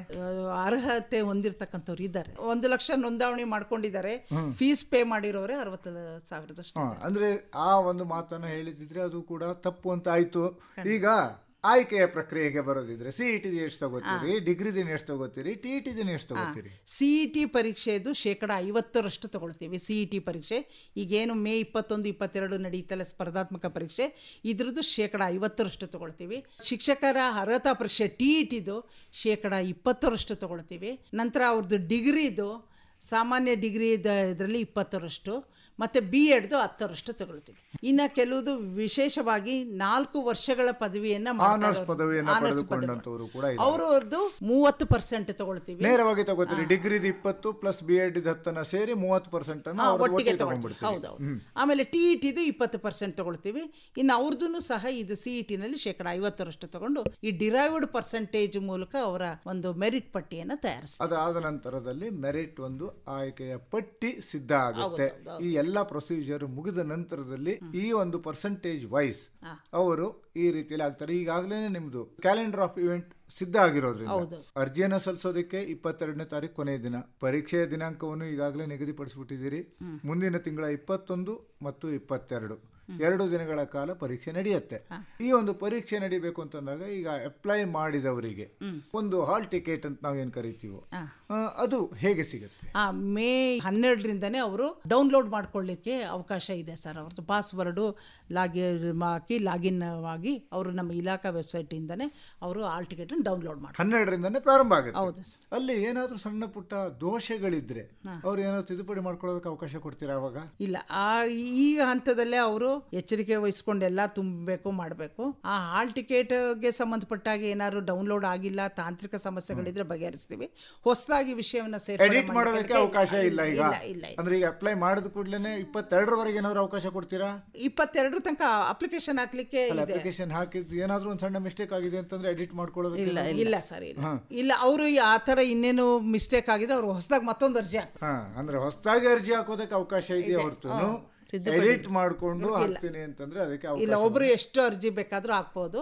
ಅರ್ಹತೆ ಹೊಂದಿರತಕ್ಕಂಥವ್ರು ಇದ್ದಾರೆ ಒಂದು ಲಕ್ಷ ನೋಂದಾವಣಿ ಮಾಡ್ಕೊಂಡಿದ್ದಾರೆ ಫೀಸ್ ಪೇ ಮಾಡಿರೋರೆ ಅರವತ್ತು ಸಾವಿರದಷ್ಟು ಅಂದರೆ ಆ ಒಂದು ಮಾತನ್ನು ಹೇಳಿದ್ರೆ ಅದು ಕೂಡ ತಪ್ಪು ಅಂತ ಆಯಿತು ಈಗ ಆಯ್ಕೆಯ ಪ್ರಕ್ರಿಯೆಗೆ ಬರೋದಿದ್ರೆ ಸಿ ಇ ಟಿ ಎಷ್ಟು ತಗೋತೀರಿ ಡಿಗ್ರಿ ದಿನ ಎಷ್ಟು ತಗೋತೀರಿ ಟಿ ಇ ಟಿ ದಿನ ಎಷ್ಟು ತಗೋತೀರಿ ಸಿ ಇ ಟಿ ಪರೀಕ್ಷೆದು ಶೇಕಡ ಐವತ್ತರಷ್ಟು ತಗೊಳ್ತೀವಿ ಸಿ ಇ ಟಿ ಪರೀಕ್ಷೆ ಈಗೇನು ಮೇ ಇಪ್ಪತ್ತೊಂದು ಇಪ್ಪತ್ತೆರಡು ನಡೆಯುತ್ತಲ್ಲ ಸ್ಪರ್ಧಾತ್ಮಕ ಪರೀಕ್ಷೆ ಇದ್ರದ್ದು ಶೇಕಡ ಐವತ್ತರಷ್ಟು ತಗೊಳ್ತೀವಿ ಶಿಕ್ಷಕರ ಅರ್ಹತಾ ಪರೀಕ್ಷೆ ಟಿ ಇ e ಟಿದು ಶೇಕಡ ಇಪ್ಪತ್ತರಷ್ಟು ತಗೊಳ್ತೀವಿ ನಂತರ ಅವ್ರದ್ದು ಡಿಗ್ರಿದು ಸಾಮಾನ್ಯ ಡಿಗ್ರಿ ಇದರಲ್ಲಿ ಇಪ್ಪತ್ತರಷ್ಟು ಮತ್ತು ಬಿ ಎಡ್ದು ಹತ್ತರಷ್ಟು ತಗೊಳ್ತೀವಿ ಇನ್ನು ಕೆಲವುದು ವಿಶೇಷವಾಗಿ ನಾಲ್ಕು ವರ್ಷಗಳ ಪದವಿಯನ್ನು ಅವರದ್ದು ಮೂವತ್ತು ಪರ್ಸೆಂಟ್ ತಗೊಳ್ತೀವಿ ನೇರವಾಗಿ ತಗೋತೀವಿ ಡಿಗ್ರಿದು ಇಪ್ಪತ್ತು ಪ್ಲಸ್ ಬಿ ಎಡ್ ಹತ್ತನ ಸೇರಿ ಮೂವತ್ತು ಪರ್ಸೆಂಟ್ ಒಟ್ಟಿಗೆ ತಗೊಂಡ್ಬಿಡ್ತೀವಿ ಹೌದೌದು ಆಮೇಲೆ ಟಿ ಇ e ಟಿದು ಇಪ್ಪತ್ತು ಪರ್ಸೆಂಟ್ ತಗೊಳ್ತೀವಿ ಇನ್ನು ಅವ್ರದ್ದು ಸಹ ಇದು ಸಿ e ಇ ಶೇಕಡ ಐವತ್ತರಷ್ಟು ತಗೊಂಡು ಈ ಡಿರೈವ್ಡ್ ಪರ್ಸೆಂಟೇಜ್ ಮೂಲಕ ಅವರ ಒಂದು ಮೆರಿಟ್ ಪಟ್ಟಿಯನ್ನು ತಯಾರಿಸ್ತಾರೆ ಅದಾದ ನಂತರದಲ್ಲಿ ಮೆರಿಟ್ ಒಂದು ಆಯ್ಕೆಯ ಪಟ್ಟಿ ಸಿದ್ಧ ಆಗುತ್ತೆ ಈ ಎಲ್ಲ ಪ್ರೊಸೀಜರ್ ಮುಗಿದ ನಂತರದಲ್ಲಿ ಈ ಒಂದು ಪರ್ಸೆಂಟೇಜ್ ವೈಸ್ ಅವರು ಈ ರೀತಿಯಲ್ಲಿ ಆಗ್ತಾರೆ ಈಗಾಗಲೇ ನಿಮ್ದು ಕ್ಯಾಲೆಂಡರ್ ಆಫ್ ಇವೆಂಟ್ ಸಿದ್ಧ ಆಗಿರೋದ್ರಿಂದ ಅರ್ಜಿಯನ್ನು ಸಲ್ಲಿಸೋದಕ್ಕೆ ಇಪ್ಪತ್ತೆರಡನೇ ತಾರೀಕು ಕೊನೆಯ ದಿನ ಪರೀಕ್ಷೆಯ ದಿನಾಂಕವನ್ನು ಈಗಾಗಲೇ ನಿಗದಿಪಡಿಸಿಬಿಟ್ಟಿದ್ದೀರಿ ಮುಂದಿನ ತಿಂಗಳ ಇಪ್ಪತ್ತೊಂದು ಮತ್ತು ಇಪ್ಪತ್ತೆರಡು ಎರಡು ದಿನಗಳ ಕಾಲ ಪರೀಕ್ಷೆ ನಡೆಯುತ್ತೆ ಈ ಒಂದು ಪರೀಕ್ಷೆ ನಡಿಬೇಕು ಅಂತಂದಾಗ ಈಗ ಅಪ್ಲೈ ಮಾಡಿದವರಿಗೆ ಒಂದು ಹಾಲ್ ಟಿಕೆಟ್ ಅಂತ ನಾವು ಏನು ಕರಿತೀವೋ ಅದು ಹೇಗೆ ಸಿಗುತ್ತೆ ಮೇ ಹನ್ನೆರಡರಿಂದನೇ ಅವರು ಡೌನ್ಲೋಡ್ ಮಾಡ್ಕೊಳ್ಳಿಕ್ಕೆ ಅವಕಾಶ ಇದೆ ಸರ್ ಅವ್ರದ್ದು ಪಾಸ್ವರ್ಡು ಲಾಗಿ ಹಾಕಿ ಲಾಗಿನ್ ಆಗಿ ಅವರು ನಮ್ಮ ಇಲಾಖಾ ವೆಬ್ಸೈಟಿಂದನೇ ಅವರು ಹಾಲ್ ಟಿಕೆಟ್ ಡೌನ್ಲೋಡ್ ಮಾಡಿ ಹನ್ನೆರಡರಿಂದನೇ ಪ್ರಾರಂಭ ಆಗುತ್ತೆ ಹೌದು ಸರ್ ಅಲ್ಲಿ ಏನಾದರೂ ಸಣ್ಣ ಪುಟ್ಟ ದೋಷಗಳಿದ್ರೆ ಅವ್ರು ಏನಾದ್ರು ತಿದ್ದುಪಡಿ ಮಾಡ್ಕೊಳ್ಳೋದಕ್ಕೆ ಅವಕಾಶ ಕೊಡ್ತೀರಾ ಅವಾಗ ಇಲ್ಲ ಆ ಈ ಹಂತದಲ್ಲೇ ಅವರು ಎಚ್ಚರಿಕೆ ಎಲ್ಲಾ ತುಂಬಬೇಕು ಮಾಡಬೇಕು ಆ ಹಾಲ್ ಟಿಕೆಟ್ಗೆ ಸಂಬಂಧಪಟ್ಟಾಗ ಏನಾದ್ರು ಡೌನ್ಲೋಡ್ ಆಗಿಲ್ಲ ತಾಂತ್ರಿಕ ಸಮಸ್ಯೆಗಳಿದ್ರೆ ಬಗೆಹರಿಸ್ತೀವಿ ಹೊಸದಾಗಿ ವಿಷಯವನ್ನ ಎಡಿಟ್ ಮಾಡೋದಕ್ಕೆ ಅವಕಾಶ ಇಲ್ಲ ಈಗ ಅಂದ್ರೆ ಈಗ ಅಪ್ಲೈ ಮಾಡಿದ ಕೂಡಲೇ ಇಪ್ಪತ್ತೆರಡರವರೆಗೆ ಏನಾದ್ರು ಅವಕಾಶ ಕೊಡ್ತೀರಾ ಇಪ್ಪತ್ತೆರಡರ ತನಕ ಅಪ್ಲಿಕೇಶನ್ ಹಾಕ್ಲಿಕ್ಕೆ ಅಪ್ಲಿಕೇಶನ್ ಹಾಕಿ ಏನಾದ್ರು ಒಂದ್ ಸಣ್ಣ ಮಿಸ್ಟೇಕ್ ಆಗಿದೆ ಅಂತಂದ್ರೆ ಎಡಿಟ್ ಮಾಡ್ಕೊಳ್ಳೋದು ಇಲ್ಲ ಇಲ್ಲ ಸರ್ ಇಲ್ಲ ಅವರು ಆ ತರ ಇನ್ನೇನು ಮಿಸ್ಟೇಕ್ ಆಗಿದೆ ಅವ್ರು ಹೊಸದಾಗಿ ಮತ್ತೊಂದು ಅರ್ಜಿ ಅಂದ್ರೆ ಹೊಸದಾಗಿ ಅರ್ಜಿ ಹಾಕೋದಕ್ಕೆ ಅವಕಾಶ ಇದೆ ಹೊರತು ಎಡಿಟ್ ಮಾಡ್ಕೊಂಡು ಹಾಕ್ತೀನಿ ಅಂತಂದ್ರೆ ಅದಕ್ಕೆ ಇಲ್ಲ ಒಬ್ರು ಎಷ್ಟು ಅರ್ಜಿ ಬೇಕಾದ್ರೂ ಹಾಕ್ಬೋದು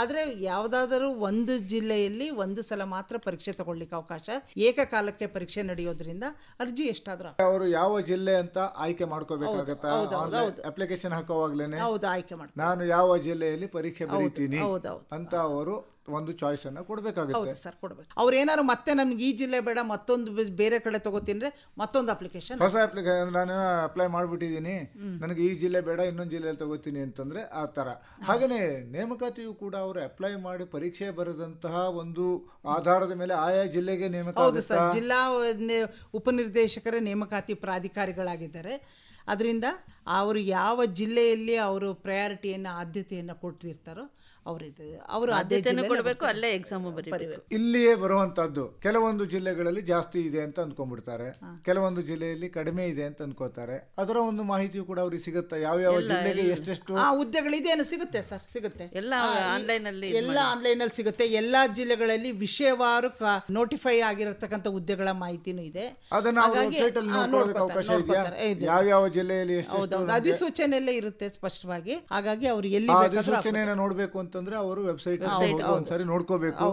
ಆದ್ರೆ ಯಾವ್ದಾದರೂ ಒಂದು ಜಿಲ್ಲೆಯಲ್ಲಿ ಒಂದು ಸಲ ಮಾತ್ರ ಪರೀಕ್ಷೆ ತಗೊಳ್ಳಿಕ್ಕೆ ಅವಕಾಶ ಏಕಕಾಲಕ್ಕೆ ಪರೀಕ್ಷೆ ನಡೆಯೋದ್ರಿಂದ ಅರ್ಜಿ ಎಷ್ಟಾದ್ರೂ ಅವರು ಯಾವ ಜಿಲ್ಲೆ ಅಂತ ಆಯ್ಕೆ ಮಾಡ್ಕೋಬೇಕಾಗತ್ತಾ ಅಪ್ಲಿಕೇಶನ್ ಹಾಕೋವಾಗ್ಲೇನೆ ಹೌದು ಆಯ್ಕೆ ಮಾಡಿ ನಾನು ಯಾವ ಜಿಲ್ಲೆಯಲ್ಲಿ ಪರೀಕ್ಷೆ ಬರೀತೀನಿ ಅಂತ ಅವರು ಒಂದು ಚಾಯ್ಸ್ ಅನ್ನ ಕೊಡಬೇಕಾಗುತ್ತೆ ಹೌದು ಸರ್ ಕೊಡಬೇಕು ಅವ್ರು ಏನಾದ್ರು ಮತ್ತೆ ನಮ್ಗೆ ಈ ಜಿಲ್ಲೆ ಬೇಡ ಮತ್ತೊಂದು ಬೇರೆ ಕಡೆ ತಗೋತೀನಿ ಮತ್ತೊಂದು ಅಪ್ಲಿಕೇಶನ್ ಹೊಸ ಅಪ್ಲಿಕೇಶನ್ ನಾನು ಅಪ್ಲೈ ಮಾಡಿಬಿಟ್ಟಿದ್ದೀನಿ ನನಗೆ ಈ ಜಿಲ್ಲೆ ಬೇಡ ಇನ್ನೊಂದು ಜಿಲ್ಲೆಯಲ್ಲಿ ತಗೋತೀನಿ ಅಂತಂದ್ರೆ ಆ ತರ ಹಾಗೇನೆ ನೇಮಕಾತಿಯು ಕೂಡ ಅವರು ಅಪ್ಲೈ ಮಾಡಿ ಪರೀಕ್ಷೆ ಬರೆದಂತಹ ಒಂದು ಆಧಾರದ ಮೇಲೆ ಆಯಾ ಜಿಲ್ಲೆಗೆ ನೇಮಕ ಸರ್ ಜಿಲ್ಲಾ ಉಪನಿರ್ದೇಶಕರ ನೇಮಕಾತಿ ಪ್ರಾಧಿಕಾರಿಗಳಾಗಿದ್ದಾರೆ ಅದರಿಂದ ಅವರು ಯಾವ ಜಿಲ್ಲೆಯಲ್ಲಿ ಅವರು ಪ್ರಯಾರಿಟಿಯನ್ನು ಆದ್ಯತೆಯನ್ನು ಕೊಡ್ತಿರ್ತಾರೋ ಅವರು ಅಲ್ಲೇ ಎಕ್ಸಾಮ್ ಇಲ್ಲಿಯೇ ಬರುವಂತದ್ದು ಕೆಲವೊಂದು ಜಿಲ್ಲೆಗಳಲ್ಲಿ ಜಾಸ್ತಿ ಇದೆ ಅಂತ ಅಂದ್ಕೊಂಡ್ಬಿಡ್ತಾರೆ ಕೆಲವೊಂದು ಜಿಲ್ಲೆಯಲ್ಲಿ ಕಡಿಮೆ ಇದೆ ಅಂತ ಅನ್ಕೋತಾರೆ ಅದರ ಒಂದು ಮಾಹಿತಿ ಕೂಡ ಅವ್ರಿಗೆ ಸಿಗುತ್ತೆ ಯಾವ ಯಾವ ಜಿಲ್ಲೆಗೆ ಎಷ್ಟೆಷ್ಟು ಹುದ್ದೆಗಳಿದೆ ಸಿಗುತ್ತೆ ಸರ್ ಸಿಗುತ್ತೆ ಎಲ್ಲ ಆನ್ಲೈನ್ ಅಲ್ಲಿ ಎಲ್ಲ ಆನ್ಲೈನ್ ಅಲ್ಲಿ ಸಿಗುತ್ತೆ ಎಲ್ಲಾ ಜಿಲ್ಲೆಗಳಲ್ಲಿ ವಿಷಯವಾರು ನೋಟಿಫೈ ಆಗಿರತಕ್ಕಂತ ಹುದ್ದೆಗಳ ಮಾಹಿತಿನೂ ಇದೆ ಅದನ್ನ ಅವಕಾಶ ಯಾವ ಯಾವ ಜಿಲ್ಲೆಯಲ್ಲಿ ಅಧಿಸೂಚನೆ ಇರುತ್ತೆ ಸ್ಪಷ್ಟವಾಗಿ ಹಾಗಾಗಿ ಅವರು ಎಲ್ಲಿ ನೋಡಬೇಕು ಅಂತ ಅಂತಂದ್ರೆ ಅವರು ವೆಬ್ಸೈಟ್ ಒಂದ್ಸರಿ ನೋಡ್ಕೋಬೇಕು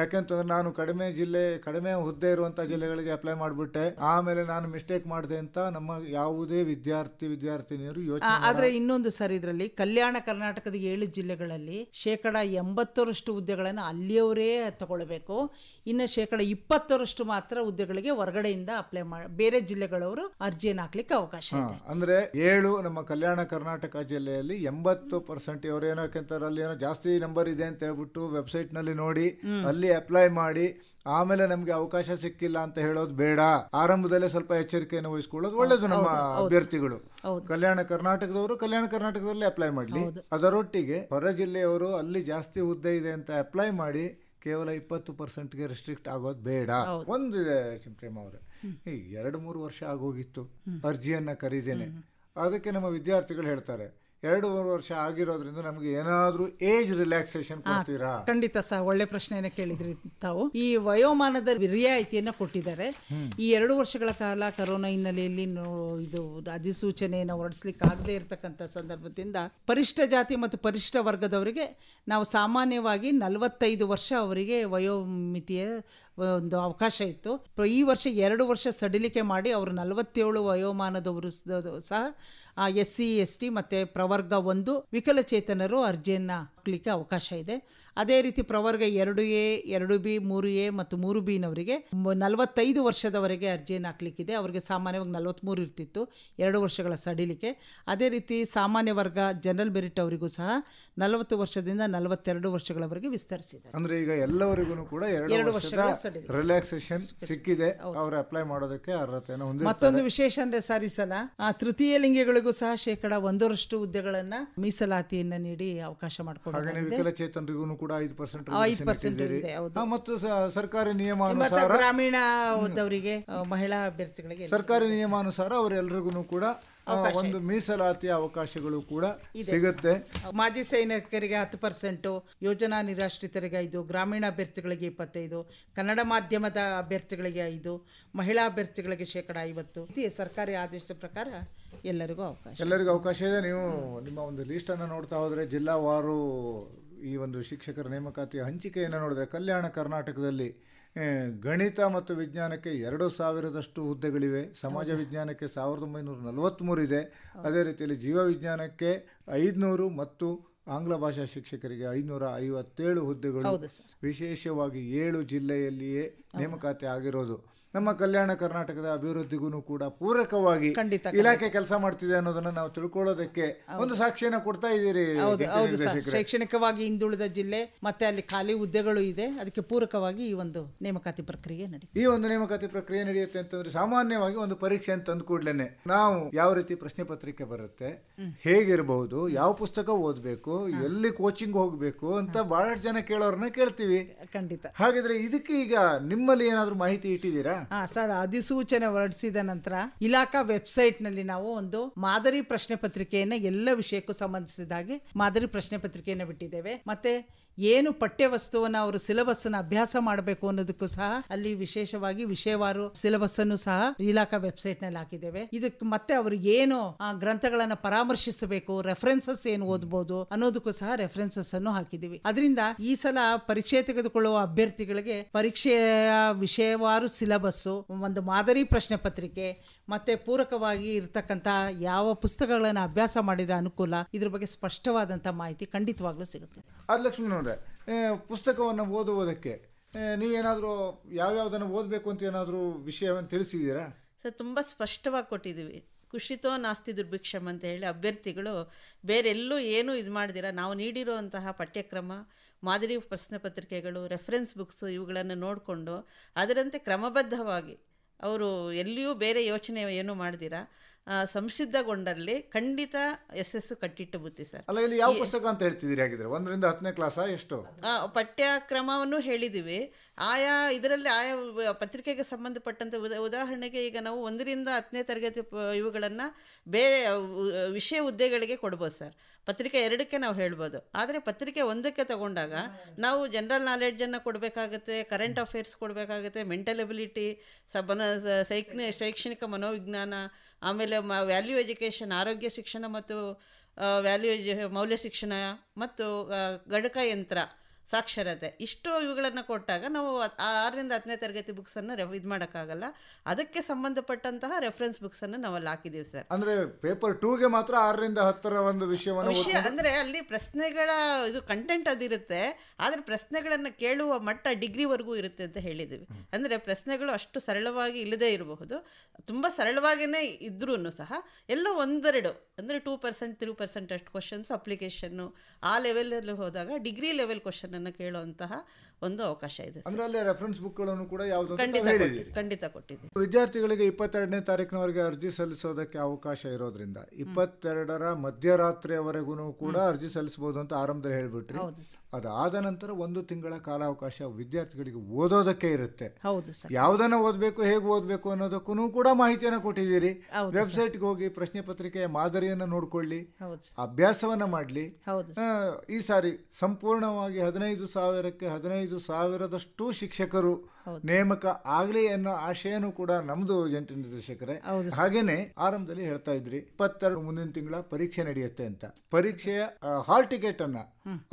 ಯಾಕಂತಂದ್ರೆ ನಾನು ಕಡಿಮೆ ಜಿಲ್ಲೆ ಕಡಿಮೆ ಹುದ್ದೆ ಇರುವಂತ ಜಿಲ್ಲೆಗಳಿಗೆ ಅಪ್ಲೈ ಮಾಡಿಬಿಟ್ಟೆ ಆಮೇಲೆ ನಾನು ಮಿಸ್ಟೇಕ್ ಮಾಡಿದೆ ಅಂತ ನಮ್ಮ ಯಾವುದೇ ವಿದ್ಯಾರ್ಥಿ ವಿದ್ಯಾರ್ಥಿನಿಯರು ಯೋಚನೆ ಆದ್ರೆ ಇನ್ನೊಂದು ಸರಿ ಇದರಲ್ಲಿ ಕಲ್ಯಾಣ ಕರ್ನಾಟಕದ ಏಳು ಜಿಲ್ಲೆಗಳಲ್ಲಿ ಶೇಕಡ ಎಂಬತ್ತರಷ್ಟು ಹುದ್ದೆಗಳನ್ನ ಅಲ್ಲಿಯವರೇ ತಗೊಳ್ಬೇಕು ಇನ್ನು ಶೇಕಡ ಇಪ್ಪತ್ತರಷ್ಟು ಮಾತ್ರ ಹುದ್ದೆಗಳಿಗೆ ಹೊರಗಡೆಯಿಂದ ಅಪ್ಲೈ ಮಾಡ ಬೇರೆ ಜಿಲ್ಲೆಗಳವರು ಅರ್ಜಿಯನ್ನು ಹಾಕ್ಲಿಕ್ಕೆ ಅವಕಾಶ ಇದೆ ಅಂದ್ರೆ ಏಳು ನಮ್ಮ ಕಲ್ಯಾಣ ಕರ್ನಾಟಕ ಜಿಲ್ಲೆಯಲ್ಲಿ ಎಂಬತ್ತು ಪರ್ಸೆಂಟ್ ಅವರೇನೋ ಏನೋ ಅಲ್ಲಿ ಏನೋ ಜಾಸ್ತಿ ಜಾಸ್ತಿ ನಂಬರ್ ಇದೆ ಅಂತ ಹೇಳ್ಬಿಟ್ಟು ನಲ್ಲಿ ನೋಡಿ ಅಲ್ಲಿ ಅಪ್ಲೈ ಮಾಡಿ ಆಮೇಲೆ ನಮ್ಗೆ ಅವಕಾಶ ಸಿಕ್ಕಿಲ್ಲ ಅಂತ ಹೇಳೋದು ಬೇಡ ಆರಂಭದಲ್ಲೇ ಸ್ವಲ್ಪ ಎಚ್ಚರಿಕೆಯನ್ನು ವಹಿಸ್ಕೊಳ್ಳೋದು ಒಳ್ಳೇದು ನಮ್ಮ ಅಭ್ಯರ್ಥಿಗಳು ಕಲ್ಯಾಣ ಕರ್ನಾಟಕದವರು ಕಲ್ಯಾಣ ಕರ್ನಾಟಕದಲ್ಲಿ ಅಪ್ಲೈ ಮಾಡಲಿ ಅದರೊಟ್ಟಿಗೆ ಹೊರ ಜಿಲ್ಲೆಯವರು ಅಲ್ಲಿ ಜಾಸ್ತಿ ಹುದ್ದೆ ಇದೆ ಅಂತ ಅಪ್ಲೈ ಮಾಡಿ ಕೇವಲ ಇಪ್ಪತ್ತು ಪರ್ಸೆಂಟ್ಗೆ ರೆಸ್ಟ್ರಿಕ್ಟ್ ಆಗೋದು ಬೇಡ ಒಂದು ಇದೆ ಚಿಂಪ್ರೇಮ್ ಎರಡು ಮೂರು ವರ್ಷ ಆಗೋಗಿತ್ತು ಅರ್ಜಿಯನ್ನು ಕರೀದೇನೆ ಅದಕ್ಕೆ ನಮ್ಮ ವಿದ್ಯಾರ್ಥಿಗಳು ಹೇಳ್ತಾರೆ ಎರಡೂವರೆ ವರ್ಷ ಆಗಿರೋದ್ರಿಂದ ನಮ್ಗೆ ಏನಾದರೂ ಏಜ್ ರಿಲ್ಯಾಕ್ಸೇಷನ್ ಕೊಡ್ತೀರಾ ಖಂಡಿತ ಸಹ ಒಳ್ಳೆ ಪ್ರಶ್ನೆಯನ್ನು ಕೇಳಿದ್ರಿ ತಾವು ಈ ವಯೋಮಾನದ ರಿಯಾಯಿತಿಯನ್ನ ಕೊಟ್ಟಿದ್ದಾರೆ ಈ ಎರಡು ವರ್ಷಗಳ ಕಾಲ ಕರೋನಾ ಹಿನ್ನೆಲೆಯಲ್ಲಿ ಇದು ಅಧಿಸೂಚನೆಯನ್ನು ಹೊರಡಿಸ್ಲಿಕ್ಕೆ ಆಗದೆ ಇರತಕ್ಕಂತ ಸಂದರ್ಭದಿಂದ ಪರಿಷ್ಠ ಜಾತಿ ಮತ್ತು ಪರಿಷ್ಠ ವರ್ಗದವರಿಗೆ ನಾವು ಸಾಮಾನ್ಯವಾಗಿ ನಲವತ್ತೈದು ವರ್ಷ ಅವರಿಗೆ ವಯೋಮಿತಿಯ ಒಂದು ಅವಕಾಶ ಇತ್ತು ಈ ವರ್ಷ ಎರಡು ವರ್ಷ ಸಡಿಲಿಕೆ ಮಾಡಿ ಅವರು ನಲವತ್ತೇಳು ವಯೋಮಾನದವರು ಸಹ ಎಸ್ ಸಿ ಎಸ್ ಟಿ ಮತ್ತು ಪ್ರವರ್ಗ ಒಂದು ವಿಕಲಚೇತನರು ಅರ್ಜಿಯನ್ನು ಹಾಕಲಿಕ್ಕೆ ಅವಕಾಶ ಇದೆ ಅದೇ ರೀತಿ ಪ್ರವರ್ಗ ಎರಡು ಎ ಎರಡು ಬಿ ಮೂರು ಎ ಮತ್ತು ಮೂರು ಬಿನವರಿಗೆ ನಲವತ್ತೈದು ವರ್ಷದವರೆಗೆ ಅರ್ಜಿಯನ್ನು ಹಾಕ್ಲಿಕ್ಕಿದೆ ಅವರಿಗೆ ಸಾಮಾನ್ಯವಾಗಿ ನಲವತ್ತ್ಮೂರು ಇರ್ತಿತ್ತು ಎರಡು ವರ್ಷಗಳ ಸಡಿಲಿಕೆ ಅದೇ ರೀತಿ ಸಾಮಾನ್ಯ ವರ್ಗ ಜನರಲ್ ಮೆರಿಟ್ ಅವರಿಗೂ ಸಹ ನಲವತ್ತು ವರ್ಷದಿಂದ ನಲವತ್ತೆರಡು ವರ್ಷಗಳವರೆಗೆ ವಿಸ್ತರಿಸಿದೆ ಅಂದ್ರೆ ಈಗ ಎಲ್ಲವರಿಗೂ ಕೂಡ ಎರಡು ವರ್ಷಗಳ ರಿಲ್ಯಾಕ್ಸೇಷನ್ ಸಿಕ್ಕಿದೆ ಅವರು ಅಪ್ಲೈ ಮಾಡೋದಕ್ಕೆ ಅರ್ಹತೆಯನ್ನು ಮತ್ತೊಂದು ವಿಶೇಷ ಅಂದ್ರೆ ಸರಿ ಸಲ ತೃತೀಯ ಲಿಂಗಿಗಳಿಗೂ ಸಹ ಶೇಕಡ ಒಂದರಷ್ಟು ಹುದ್ದೆಗಳನ್ನ ಮೀಸಲಾತಿಯನ್ನು ನೀಡಿ ಅವಕಾಶ ಮಾಡಿಕೊಂಡು ಹಾಗೆ ವಿಕಲಚೇತನರಿಗೂ ಕೂಡ ಐದು ಪರ್ಸೆಂಟ್ ಪರ್ಸೆಂಟ್ ಮತ್ತು ಸರ್ಕಾರಿ ನಿಯಮಾನುಸಾರ ಗ್ರಾಮೀಣ ಮಹಿಳಾ ಅಭ್ಯರ್ಥಿಗಳಿಗೆ ಸರ್ಕಾರಿ ನಿಯಮಾನುಸಾರ ಅವರೆಲ್ಲರಿಗೂ ಕೂಡ ಒಂದು ಮೀಸಲಾತಿ ಅವಕಾಶಗಳು ಕೂಡ ಸಿಗುತ್ತೆ ಮಾಜಿ ಸೈನಿಕರಿಗೆ ಹತ್ತು ಪರ್ಸೆಂಟು ಯೋಜನಾ ನಿರಾಶ್ರಿತರಿಗೆ ಐದು ಗ್ರಾಮೀಣ ಅಭ್ಯರ್ಥಿಗಳಿಗೆ ಇಪ್ಪತ್ತೈದು ಕನ್ನಡ ಮಾಧ್ಯಮದ ಅಭ್ಯರ್ಥಿಗಳಿಗೆ ಐದು ಮಹಿಳಾ ಅಭ್ಯರ್ಥಿಗಳಿಗೆ ಶೇಕಡ ಐವತ್ತು ಸರ್ಕಾರಿ ಆದೇಶದ ಪ್ರಕಾರ ಎಲ್ಲರಿಗೂ ಅವಕಾಶ ಎಲ್ಲರಿಗೂ ಅವಕಾಶ ಇದೆ ನೀವು ನಿಮ್ಮ ಒಂದು ಲೀಸ್ಟನ್ನು ನೋಡ್ತಾ ಹೋದ್ರೆ ಜಿಲ್ಲಾವಾರು ಈ ಒಂದು ಶಿಕ್ಷಕರ ನೇಮಕಾತಿಯ ಹಂಚಿಕೆಯನ್ನು ನೋಡಿದ್ರೆ ಕಲ್ಯಾಣ ಕರ್ನಾಟಕದಲ್ಲಿ ಗಣಿತ ಮತ್ತು ವಿಜ್ಞಾನಕ್ಕೆ ಎರಡು ಸಾವಿರದಷ್ಟು ಹುದ್ದೆಗಳಿವೆ ಸಮಾಜ ವಿಜ್ಞಾನಕ್ಕೆ ಸಾವಿರದ ಒಂಬೈನೂರ ಇದೆ ಅದೇ ರೀತಿಯಲ್ಲಿ ಜೀವವಿಜ್ಞಾನಕ್ಕೆ ಐದುನೂರು ಮತ್ತು ಆಂಗ್ಲ ಭಾಷಾ ಶಿಕ್ಷಕರಿಗೆ ಐನೂರ ಐವತ್ತೇಳು ಹುದ್ದೆಗಳು ವಿಶೇಷವಾಗಿ ಏಳು ಜಿಲ್ಲೆಯಲ್ಲಿಯೇ ನೇಮಕಾತಿ ಆಗಿರೋದು ನಮ್ಮ ಕಲ್ಯಾಣ ಕರ್ನಾಟಕದ ಅಭಿವೃದ್ಧಿಗೂ ಕೂಡ ಪೂರಕವಾಗಿ ಇಲಾಖೆ ಕೆಲಸ ಮಾಡ್ತಿದೆ ಅನ್ನೋದನ್ನ ನಾವು ತಿಳ್ಕೊಳ್ಳೋದಕ್ಕೆ ಒಂದು ಸಾಕ್ಷಿಯನ್ನು ಕೊಡ್ತಾ ಇದ್ದೀರಿ ಶೈಕ್ಷಣಿಕವಾಗಿ ಹಿಂದುಳಿದ ಜಿಲ್ಲೆ ಮತ್ತೆ ಅಲ್ಲಿ ಖಾಲಿ ಹುದ್ದೆಗಳು ಇದೆ ಅದಕ್ಕೆ ಪೂರಕವಾಗಿ ಈ ಒಂದು ನೇಮಕಾತಿ ಪ್ರಕ್ರಿಯೆ ನಡೆಯುತ್ತೆ ಈ ಒಂದು ನೇಮಕಾತಿ ಪ್ರಕ್ರಿಯೆ ನಡೆಯುತ್ತೆ ಅಂತಂದ್ರೆ ಸಾಮಾನ್ಯವಾಗಿ ಒಂದು ಪರೀಕ್ಷೆ ಅಂತ ತಂದು ಕೂಡ್ಲೇನೆ ನಾವು ಯಾವ ರೀತಿ ಪ್ರಶ್ನೆ ಪತ್ರಿಕೆ ಬರುತ್ತೆ ಹೇಗಿರಬಹುದು ಯಾವ ಪುಸ್ತಕ ಓದಬೇಕು ಎಲ್ಲಿ ಕೋಚಿಂಗ್ ಹೋಗಬೇಕು ಅಂತ ಬಹಳಷ್ಟು ಜನ ಕೇಳೋರನ್ನ ಕೇಳ್ತೀವಿ ಖಂಡಿತ ಹಾಗಿದ್ರೆ ಇದಕ್ಕೆ ಈಗ ನಿಮ್ಮಲ್ಲಿ ಏನಾದ್ರೂ ಮಾಹಿತಿ ಇಟ್ಟಿದ್ದೀರಾ ಸರ್ ಅಧಿಸೂಚನೆ ಹೊರಡಿಸಿದ ನಂತರ ಇಲಾಖಾ ವೆಬ್ಸೈಟ್ ನಲ್ಲಿ ನಾವು ಒಂದು ಮಾದರಿ ಪ್ರಶ್ನೆ ಪತ್ರಿಕೆಯನ್ನ ಎಲ್ಲ ವಿಷಯಕ್ಕೂ ಸಂಬಂಧಿಸಿದ ಹಾಗೆ ಮಾದರಿ ಪ್ರಶ್ನೆ ಪತ್ರಿಕೆಯನ್ನು ಬಿಟ್ಟಿದ್ದೇವೆ ಮತ್ತೆ ಏನು ಪಠ್ಯವಸ್ತುವನ್ನು ಅವರು ಸಿಲೆಬಸ್ ಅನ್ನು ಅಭ್ಯಾಸ ಮಾಡಬೇಕು ಅನ್ನೋದಕ್ಕೂ ಸಹ ಅಲ್ಲಿ ವಿಶೇಷವಾಗಿ ವಿಷಯವಾರು ಸಿಲೆಬಸ್ ಅನ್ನು ಸಹ ಇಲಾಖಾ ವೆಬ್ಸೈಟ್ ನಲ್ಲಿ ಹಾಕಿದ್ದೇವೆ ಇದಕ್ಕೆ ಮತ್ತೆ ಅವರು ಏನು ಗ್ರಂಥಗಳನ್ನ ಪರಾಮರ್ಶಿಸಬೇಕು ರೆಫರೆನ್ಸಸ್ ಏನು ಓದಬಹುದು ಅನ್ನೋದಕ್ಕೂ ಸಹ ರೆಫರೆನ್ಸಸ್ ಅನ್ನು ಹಾಕಿದ್ದೀವಿ ಅದರಿಂದ ಈ ಸಲ ಪರೀಕ್ಷೆ ತೆಗೆದುಕೊಳ್ಳುವ ಅಭ್ಯರ್ಥಿಗಳಿಗೆ ಪರೀಕ್ಷೆಯ ವಿಷಯವಾರು ಸಿಲೆಬಸ್ ಒಂದು ಮಾದರಿ ಪ್ರಶ್ನೆ ಪತ್ರಿಕೆ ಮತ್ತು ಪೂರಕವಾಗಿ ಇರತಕ್ಕಂಥ ಯಾವ ಪುಸ್ತಕಗಳನ್ನು ಅಭ್ಯಾಸ ಮಾಡಿದ ಅನುಕೂಲ ಇದ್ರ ಬಗ್ಗೆ ಸ್ಪಷ್ಟವಾದಂಥ ಮಾಹಿತಿ ಖಂಡಿತವಾಗ್ಲೂ ಸಿಗುತ್ತೆ ಅದು ಲಕ್ಷ್ಮಣವ್ರೆ ಪುಸ್ತಕವನ್ನು ಓದುವುದಕ್ಕೆ ನೀವೇನಾದರೂ ಯಾವ್ಯಾವುದನ್ನು ಓದಬೇಕು ಅಂತ ಏನಾದರೂ ವಿಷಯವನ್ನು ತಿಳಿಸಿದ್ದೀರಾ ಸರ್ ತುಂಬ ಸ್ಪಷ್ಟವಾಗಿ ಕೊಟ್ಟಿದ್ದೀವಿ ಖುಷಿತೋ ನಾಸ್ತಿ ದುರ್ಭಿಕ್ಷಮ್ ಅಂತ ಹೇಳಿ ಅಭ್ಯರ್ಥಿಗಳು ಬೇರೆಲ್ಲೂ ಏನೂ ಇದು ಮಾಡಿದಿರ ನಾವು ನೀಡಿರುವಂತಹ ಪಠ್ಯಕ್ರಮ ಮಾದರಿ ಪ್ರಶ್ನೆ ಪತ್ರಿಕೆಗಳು ರೆಫರೆನ್ಸ್ ಬುಕ್ಸು ಇವುಗಳನ್ನು ನೋಡಿಕೊಂಡು ಅದರಂತೆ ಕ್ರಮಬದ್ಧವಾಗಿ ಅವರು ಎಲ್ಲಿಯೂ ಬೇರೆ ಯೋಚನೆ ಏನು ಮಾಡ್ದಿರ ಸಂಸಿದ್ಧಗೊಂಡಲ್ಲಿ ಖಂಡಿತ ಯಶಸ್ಸು ಕಟ್ಟಿಟ್ಟು ಬುತ್ತಿ ಸರ್ ಅಲ್ಲ ಇಲ್ಲಿ ಯಾವ ಪುಸ್ತಕ ಅಂತ ಹೇಳ್ತಿದ್ದೀರಿ ಹಾಗಿದ್ರೆ ಒಂದರಿಂದ ಹತ್ತನೇ ಕ್ಲಾಸ ಎಷ್ಟು ಪಠ್ಯಕ್ರಮವನ್ನು ಹೇಳಿದೀವಿ ಆಯಾ ಇದರಲ್ಲಿ ಆಯಾ ಪತ್ರಿಕೆಗೆ ಸಂಬಂಧಪಟ್ಟಂತೆ ಉದಾಹರಣೆಗೆ ಈಗ ನಾವು ಒಂದರಿಂದ ಹತ್ತನೇ ತರಗತಿ ಇವುಗಳನ್ನು ಬೇರೆ ವಿಷಯ ಹುದ್ದೆಗಳಿಗೆ ಕೊಡ್ಬೋದು ಸರ್ ಪತ್ರಿಕೆ ಎರಡಕ್ಕೆ ನಾವು ಹೇಳ್ಬೋದು ಆದರೆ ಪತ್ರಿಕೆ ಒಂದಕ್ಕೆ ತಗೊಂಡಾಗ ನಾವು ಜನರಲ್ ನಾಲೆಡ್ಜನ್ನು ಕೊಡಬೇಕಾಗುತ್ತೆ ಕರೆಂಟ್ ಅಫೇರ್ಸ್ ಕೊಡಬೇಕಾಗುತ್ತೆ ಮೆಂಟಲ್ ಎಬಿಲಿಟಿ ಸಬನ ಶೈಕ್ಷಣಿಕ ಮನೋವಿಜ್ಞಾನ ಆಮೇಲೆ ಮ ವ್ಯಾಲ್ಯೂ ಎಜುಕೇಷನ್ ಆರೋಗ್ಯ ಶಿಕ್ಷಣ ಮತ್ತು ವ್ಯಾಲ್ಯೂ ಎಜು ಮೌಲ್ಯ ಶಿಕ್ಷಣ ಮತ್ತು ಗಡಕಯಂತ್ರ ಸಾಕ್ಷರತೆ ಇಷ್ಟು ಇವುಗಳನ್ನು ಕೊಟ್ಟಾಗ ನಾವು ಆರರಿಂದ ಹತ್ತನೇ ತರಗತಿ ಬುಕ್ಸನ್ನು ರೆಫ್ ಇದು ಮಾಡೋಕ್ಕಾಗಲ್ಲ ಅದಕ್ಕೆ ಸಂಬಂಧಪಟ್ಟಂತಹ ರೆಫರೆನ್ಸ್ ಬುಕ್ಸನ್ನು ನಾವಲ್ಲಿ ಹಾಕಿದ್ದೀವಿ ಸರ್ ಅಂದರೆ ಪೇಪರ್ ಟೂಗೆ ಮಾತ್ರ ಆರರಿಂದ ಹತ್ತರ ಒಂದು ವಿಷಯವನ್ನು ವಿಷಯ ಅಂದರೆ ಅಲ್ಲಿ ಪ್ರಶ್ನೆಗಳ ಇದು ಕಂಟೆಂಟ್ ಅದಿರುತ್ತೆ ಆದರೆ ಪ್ರಶ್ನೆಗಳನ್ನು ಕೇಳುವ ಮಟ್ಟ ಡಿಗ್ರಿವರೆಗೂ ಇರುತ್ತೆ ಅಂತ ಹೇಳಿದ್ದೀವಿ ಅಂದರೆ ಪ್ರಶ್ನೆಗಳು ಅಷ್ಟು ಸರಳವಾಗಿ ಇಲ್ಲದೇ ಇರಬಹುದು ತುಂಬ ಸರಳವಾಗಿಯೇ ಇದ್ರೂ ಸಹ ಎಲ್ಲ ಒಂದೆರಡು ಅಂದರೆ ಟೂ ಪರ್ಸೆಂಟ್ ತ್ರೀ ಪರ್ಸೆಂಟ್ ಅಷ್ಟು ಕ್ವಶನ್ಸ್ ಅಪ್ಲಿಕೇಶನ್ನು ಆ ಲೆವೆಲಲ್ಲಿ ಹೋದಾಗ ಡಿಗ್ರಿ ಲೆವೆಲ್ ಕ್ವಶನ್ ಪ್ರಶ್ನೆಗಳನ್ನು ಕೇಳುವಂತಹ ಒಂದು ಅವಕಾಶ ಇದೆ ರೆಫರೆನ್ಸ್ ಬುಕ್ಗಳನ್ನು ಕೂಡ ಯಾವುದು ಖಂಡಿತ ಖಂಡಿತ ಕೊಟ್ಟಿದೆ ವಿದ್ಯಾರ್ಥಿಗಳಿಗೆ ಇಪ್ಪತ್ತೆರಡನೇ ತಾರೀಕಿನವರೆಗೆ ಅರ್ಜಿ ಸಲ್ಲಿಸೋದಕ್ಕೆ ಅವಕಾಶ ಇರೋದ್ರಿಂದ ಇಪ್ಪತ್ತೆರಡರ ಮಧ್ಯರಾತ್ರಿವರೆಗೂ ಕೂಡ ಅರ್ಜಿ ಸಲ್ಲಿಸಬಹುದು ಅಂತ ಆರಂಭದಲ್ಲಿ ಹೇಳ್ಬಿಟ್ರಿ ಅದಾದ ನಂತರ ಒಂದು ತಿಂಗಳ ಕಾಲಾವಕಾಶ ವಿದ್ಯಾರ್ಥಿಗಳಿಗೆ ಓದೋದಕ್ಕೆ ಇರುತ್ತೆ ಹೌದು ಯಾವ್ದನ್ನ ಓದಬೇಕು ಹೇಗೆ ಓದಬೇಕು ಅನ್ನೋದಕ್ಕೂ ಕೂಡ ಮಾಹಿತಿಯನ್ನ ಕೊಟ್ಟಿದ್ದೀರಿ ವೆಬ್ಸೈಟ್ಗೆ ಹೋಗಿ ಪ್ರಶ್ನೆ ಪತ್ರಿಕೆಯ ಮಾದರಿಯನ್ನ ನೋಡ್ಕೊಳ್ಳಿ ಅಭ್ಯಾಸವನ್ನ ಮಾಡಲಿ ಈ ಸಾರಿ ಸಂಪೂರ್ಣವಾಗಿ ಹದಿನೈದು ಸಾವಿರಕ್ಕೆ ಹದಿನೈದು ಸಾವಿರದಷ್ಟು ಶಿಕ್ಷಕರು ನೇಮಕ ಆಗಲಿ ಅನ್ನೋ ಆಶಯನೂ ಕೂಡ ನಮ್ದು ಜಂಟಿ ನಿರ್ದೇಶಕರೇ ಹಾಗೇನೆ ಆರಂಭದಲ್ಲಿ ಹೇಳ್ತಾ ಇದ್ರಿ ಇಪ್ಪತ್ತೆರಡು ಮುಂದಿನ ತಿಂಗಳ ಪರೀಕ್ಷೆ ನಡೆಯುತ್ತೆ ಅಂತ ಪರೀಕ್ಷೆಯ ಹಾಲ್ ಟಿಕೆಟ್ ಅನ್ನ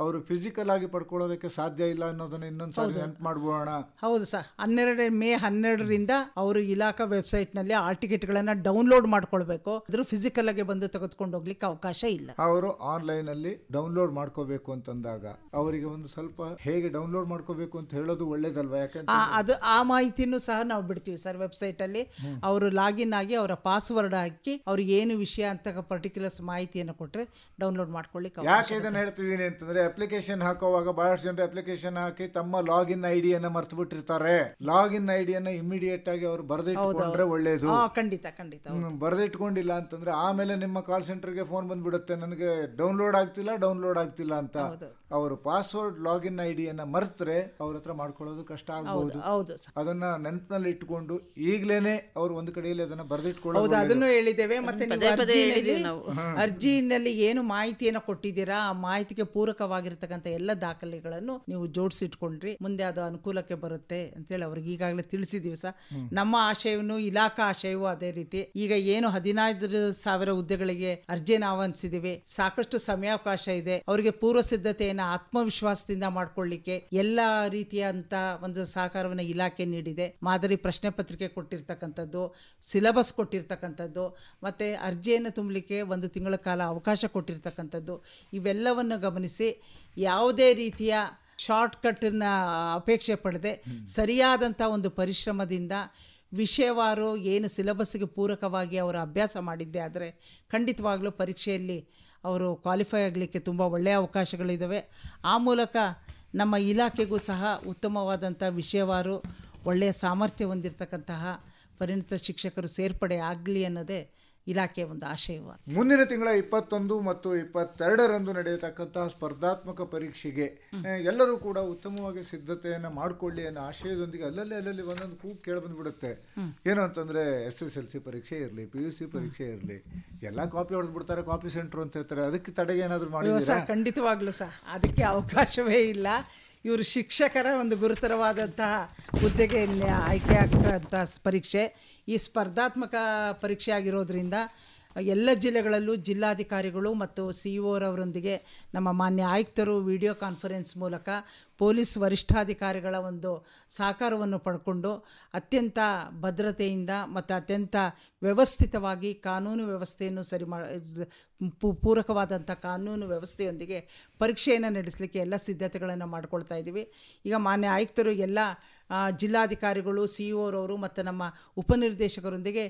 ಅವರು ಫಿಸಿಕಲ್ ಆಗಿ ಪಡ್ಕೊಳ್ಳೋದಕ್ಕೆ ಸಾಧ್ಯ ಇಲ್ಲ ಅನ್ನೋದನ್ನ ಇನ್ನೊಂದ್ ನೆನಪು ಮಾಡ್ಬೋಣ ಹೌದು ಸರ್ ಹನ್ನೆರಡು ಮೇ ಹನ್ನೆರಡರಿಂದ ಅವರು ಇಲಾಖಾ ವೆಬ್ಸೈಟ್ ನಲ್ಲಿ ಹಾಲ್ ಟಿಕೆಟ್ ಗಳನ್ನ ಡೌನ್ಲೋಡ್ ಮಾಡ್ಕೊಳ್ಬೇಕು ಅದ್ರ ಫಿಸಿಕಲ್ ಆಗಿ ಬಂದು ತೆಗೆದುಕೊಂಡು ಹೋಗ್ಲಿಕ್ಕೆ ಅವಕಾಶ ಇಲ್ಲ ಅವರು ಆನ್ಲೈನ್ ಅಲ್ಲಿ ಡೌನ್ಲೋಡ್ ಮಾಡ್ಕೋಬೇಕು ಅಂತಂದಾಗ ಅವರಿಗೆ ಒಂದು ಸ್ವಲ್ಪ ಹೇಗೆ ಡೌನ್ಲೋಡ್ ಮಾಡ್ಕೋಬೇಕು ಅಂತ ಹೇಳೋದು ಒಳ್ಳೇದಲ್ವಾ ಯಾಕಂದ್ರೆ ಅದು ಆ ಮಾಹಿತಿನೂ ಸಹ ನಾವು ಬಿಡ್ತೀವಿ ಸರ್ ವೆಬ್ಸೈಟ್ ಅಲ್ಲಿ ಅವರು ಲಾಗಿನ್ ಆಗಿ ಅವರ ಪಾಸ್ವರ್ಡ್ ಹಾಕಿ ಅವ್ರಿಗೆ ಏನು ವಿಷಯ ಅಂತ ಪರ್ಟಿಕ್ಯುಲರ್ಸ್ ಮಾಹಿತಿಯನ್ನು ಕೊಟ್ಟರೆ ಡೌನ್ಲೋಡ್ ಮಾಡ್ಕೊಳ್ಳಿ ಯಾಕೆ ಇದನ್ನು ಹೇಳ್ತಿದ್ದೀನಿ ಅಂತಂದ್ರೆ ಅಪ್ಲಿಕೇಶನ್ ಹಾಕುವಾಗ ಬಹಳಷ್ಟು ಜನರು ಅಪ್ಲಿಕೇಶನ್ ಹಾಕಿ ತಮ್ಮ ಲಾಗಿನ್ ಐಡಿಯನ್ನು ಮರ್ತು ಬಿಟ್ಟಿರ್ತಾರೆ ಲಾಗಿನ್ ಐಡಿಯನ್ನ ಇಮಿಡಿಯೇಟ್ ಆಗಿ ಅವರು ಬರೆದಿಟ್ಕೊಂಡ್ರೆ ಒಳ್ಳೇದು ಖಂಡಿತ ಖಂಡಿತ ಬರೆದಿಟ್ಕೊಂಡಿಲ್ಲ ಅಂತಂದ್ರೆ ಆಮೇಲೆ ನಿಮ್ಮ ಕಾಲ್ ಸೆಂಟರ್ಗೆ ಫೋನ್ ಬಂದ್ಬಿಡುತ್ತೆ ನನಗೆ ಡೌನ್ಲೋಡ್ ಆಗ್ತಿಲ್ಲ ಡೌನ್ಲೋಡ್ ಆಗ್ತಿಲ್ಲ ಅಂತ ಅವರು ಪಾಸ್ವರ್ಡ್ ಲಾಗಿನ್ ಐಡಿಯನ್ನ ಮರೆತರೆ ಅವ್ರ ಹತ್ರ ಮಾಡ್ಕೊಳ್ಳೋದು ಕಷ್ಟ ಆಗಬಹುದು ಹೌದು ಅದನ್ನ ನೆನಪಿನಲ್ಲಿ ಇಟ್ಕೊಂಡು ಈಗ್ಲೇನೆ ಅವ್ರು ಒಂದು ಕಡೆಯಲ್ಲಿ ಅದನ್ನ ಹೌದು ಬರೆದಿಟ್ಕೊಳ್ಳೋದು ಅದನ್ನು ಹೇಳಿದ್ದೇವೆ ಮತ್ತೆ ಅರ್ಜಿನಲ್ಲಿ ಏನು ಮಾಹಿತಿಯನ್ನು ಕೊಟ್ಟಿದ್ದೀರಾ ಆ ಮಾಹಿತಿಗೆ ಪೂರಕವಾಗಿರ್ತಕ್ಕಂಥ ಎಲ್ಲ ದಾಖಲೆಗಳನ್ನು ನೀವು ಜೋಡಿಸಿಟ್ಕೊಂಡ್ರಿ ಮುಂದೆ ಅದು ಅನುಕೂಲಕ್ಕೆ ಬರುತ್ತೆ ಅಂತ ಹೇಳಿ ಅವ್ರಿಗೆ ಈಗಾಗಲೇ ತಿಳಿಸಿದೀವಿ ಸರ್ ನಮ್ಮ ಆಶಯವನ್ನು ಇಲಾಖಾ ಆಶಯವೂ ಅದೇ ರೀತಿ ಈಗ ಏನು ಹದಿನೈದು ಸಾವಿರ ಹುದ್ದೆಗಳಿಗೆ ಅರ್ಜಿಯನ್ನು ಆಹ್ವಾನಿಸಿದೀವಿ ಸಾಕಷ್ಟು ಸಮಯಾವಕಾಶ ಇದೆ ಅವರಿಗೆ ಪೂರ್ವ ಸಿದ್ಧತೆಯನ್ನು ಆತ್ಮವಿಶ್ವಾಸದಿಂದ ಮಾಡಿಕೊಳ್ಳಿಕ್ಕೆ ಎಲ್ಲ ರೀತಿಯಂತ ಒಂದು ಸಹಕಾರವನ್ನು ಇಲಾಖೆ ನೀಡಿದೆ ಮಾದರಿ ಪ್ರಶ್ನೆ ಪತ್ರಿಕೆ ಕೊಟ್ಟಿರ್ತಕ್ಕಂಥದ್ದು ಸಿಲೆಬಸ್ ಕೊಟ್ಟಿರ್ತಕ್ಕಂಥದ್ದು ಮತ್ತು ಅರ್ಜಿಯನ್ನು ತುಂಬಲಿಕ್ಕೆ ಒಂದು ತಿಂಗಳ ಕಾಲ ಅವಕಾಶ ಕೊಟ್ಟಿರ್ತಕ್ಕಂಥದ್ದು ಇವೆಲ್ಲವನ್ನು ಗಮನಿಸಿ ಯಾವುದೇ ರೀತಿಯ ಶಾರ್ಟ್ ಅಪೇಕ್ಷೆ ಪಡೆದೆ ಸರಿಯಾದಂಥ ಒಂದು ಪರಿಶ್ರಮದಿಂದ ವಿಷಯವಾರು ಏನು ಸಿಲೆಬಸ್ಗೆ ಪೂರಕವಾಗಿ ಅವರು ಅಭ್ಯಾಸ ಮಾಡಿದ್ದೆ ಆದರೆ ಖಂಡಿತವಾಗಲೂ ಪರೀಕ್ಷೆಯಲ್ಲಿ ಅವರು ಕ್ವಾಲಿಫೈ ಆಗಲಿಕ್ಕೆ ತುಂಬ ಒಳ್ಳೆಯ ಅವಕಾಶಗಳಿದ್ದಾವೆ ಆ ಮೂಲಕ ನಮ್ಮ ಇಲಾಖೆಗೂ ಸಹ ಉತ್ತಮವಾದಂಥ ವಿಷಯವಾರು ಒಳ್ಳೆಯ ಸಾಮರ್ಥ್ಯ ಹೊಂದಿರತಕ್ಕಂತಹ ಪರಿಣಿತ ಶಿಕ್ಷಕರು ಸೇರ್ಪಡೆ ಆಗಲಿ ಅನ್ನೋದೇ ಇಲಾಖೆಯ ಒಂದು ಆಶಯ ಮುಂದಿನ ತಿಂಗಳ ಇಪ್ಪತ್ತೊಂದು ಮತ್ತು ಇಪ್ಪತ್ತೆರಡರಂದು ನಡೆಯತಕ್ಕಂತಹ ಸ್ಪರ್ಧಾತ್ಮಕ ಪರೀಕ್ಷೆಗೆ ಎಲ್ಲರೂ ಕೂಡ ಉತ್ತಮವಾಗಿ ಸಿದ್ಧತೆಯನ್ನು ಮಾಡಿಕೊಳ್ಳಿ ಅನ್ನೋ ಆಶಯದೊಂದಿಗೆ ಅಲ್ಲಲ್ಲಿ ಅಲ್ಲಲ್ಲಿ ಒಂದೊಂದು ಕೂಗು ಕೇಳಬಂದ್ಬಿಡುತ್ತೆ ಏನು ಅಂತಂದರೆ ಎಸ್ ಎಸ್ ಎಲ್ ಸಿ ಪರೀಕ್ಷೆ ಇರಲಿ ಪಿ ಯು ಸಿ ಪರೀಕ್ಷೆ ಇರಲಿ ಎಲ್ಲ ಕಾಪಿ ಹೊಡೆದ್ಬಿಡ್ತಾರೆ ಕಾಪಿ ಸೆಂಟ್ರ್ ಅಂತ ಹೇಳ್ತಾರೆ ಅದಕ್ಕೆ ತಡೆಗೆ ಏನಾದರೂ ಮಾಡಿ ಖಂಡಿತವಾಗ್ಲೂ ಸಹ ಅದಕ್ಕೆ ಅವಕಾಶವೇ ಇಲ್ಲ ಇವರು ಶಿಕ್ಷಕರ ಒಂದು ಗುರುತರವಾದಂತಹ ಹುದ್ದೆಗೆ ಆಯ್ಕೆ ಆಗ್ತಕ್ಕಂಥ ಪರೀಕ್ಷೆ ಈ ಸ್ಪರ್ಧಾತ್ಮಕ ಪರೀಕ್ಷೆ ಆಗಿರೋದ್ರಿಂದ ಎಲ್ಲ ಜಿಲ್ಲೆಗಳಲ್ಲೂ ಜಿಲ್ಲಾಧಿಕಾರಿಗಳು ಮತ್ತು ಸಿ ಒರವರೊಂದಿಗೆ ನಮ್ಮ ಮಾನ್ಯ ಆಯುಕ್ತರು ವಿಡಿಯೋ ಕಾನ್ಫರೆನ್ಸ್ ಮೂಲಕ ಪೊಲೀಸ್ ವರಿಷ್ಠಾಧಿಕಾರಿಗಳ ಒಂದು ಸಹಕಾರವನ್ನು ಪಡ್ಕೊಂಡು ಅತ್ಯಂತ ಭದ್ರತೆಯಿಂದ ಮತ್ತು ಅತ್ಯಂತ ವ್ಯವಸ್ಥಿತವಾಗಿ ಕಾನೂನು ವ್ಯವಸ್ಥೆಯನ್ನು ಸರಿ ಮಾ ಪೂರಕವಾದಂಥ ಕಾನೂನು ವ್ಯವಸ್ಥೆಯೊಂದಿಗೆ ಪರೀಕ್ಷೆಯನ್ನು ನಡೆಸಲಿಕ್ಕೆ ಎಲ್ಲ ಸಿದ್ಧತೆಗಳನ್ನು ಮಾಡಿಕೊಳ್ತಾ ಇದ್ದೀವಿ ಈಗ ಮಾನ್ಯ ಆಯುಕ್ತರು ಎಲ್ಲ ಜಿಲ್ಲಾಧಿಕಾರಿಗಳು ಸಿ ಒರವರು ಮತ್ತು ನಮ್ಮ ಉಪನಿರ್ದೇಶಕರೊಂದಿಗೆ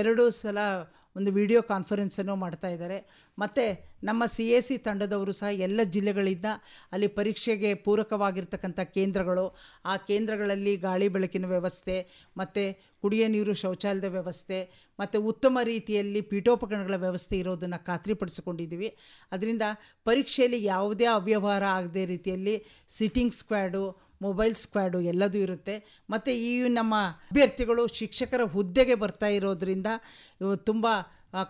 ಎರಡು ಸಲ ಒಂದು ವಿಡಿಯೋ ಕಾನ್ಫರೆನ್ಸನ್ನು ಮಾಡ್ತಾ ಇದ್ದಾರೆ ಮತ್ತು ನಮ್ಮ ಸಿ ಎ ಸಿ ತಂಡದವರು ಸಹ ಎಲ್ಲ ಜಿಲ್ಲೆಗಳಿಂದ ಅಲ್ಲಿ ಪರೀಕ್ಷೆಗೆ ಪೂರಕವಾಗಿರ್ತಕ್ಕಂಥ ಕೇಂದ್ರಗಳು ಆ ಕೇಂದ್ರಗಳಲ್ಲಿ ಗಾಳಿ ಬೆಳಕಿನ ವ್ಯವಸ್ಥೆ ಮತ್ತು ಕುಡಿಯ ನೀರು ಶೌಚಾಲಯದ ವ್ಯವಸ್ಥೆ ಮತ್ತು ಉತ್ತಮ ರೀತಿಯಲ್ಲಿ ಪೀಠೋಪಕರಣಗಳ ವ್ಯವಸ್ಥೆ ಇರೋದನ್ನು ಖಾತ್ರಿಪಡಿಸಿಕೊಂಡಿದ್ದೀವಿ ಅದರಿಂದ ಪರೀಕ್ಷೆಯಲ್ಲಿ ಯಾವುದೇ ಅವ್ಯವಹಾರ ಆಗದೇ ರೀತಿಯಲ್ಲಿ ಸಿಟ್ಟಿಂಗ್ ಸ್ಕ್ವಾಡು ಮೊಬೈಲ್ ಸ್ಕ್ವಾಡು ಎಲ್ಲದೂ ಇರುತ್ತೆ ಮತ್ತು ಈ ನಮ್ಮ ಅಭ್ಯರ್ಥಿಗಳು ಶಿಕ್ಷಕರ ಹುದ್ದೆಗೆ ಬರ್ತಾ ಇರೋದ್ರಿಂದ ತುಂಬ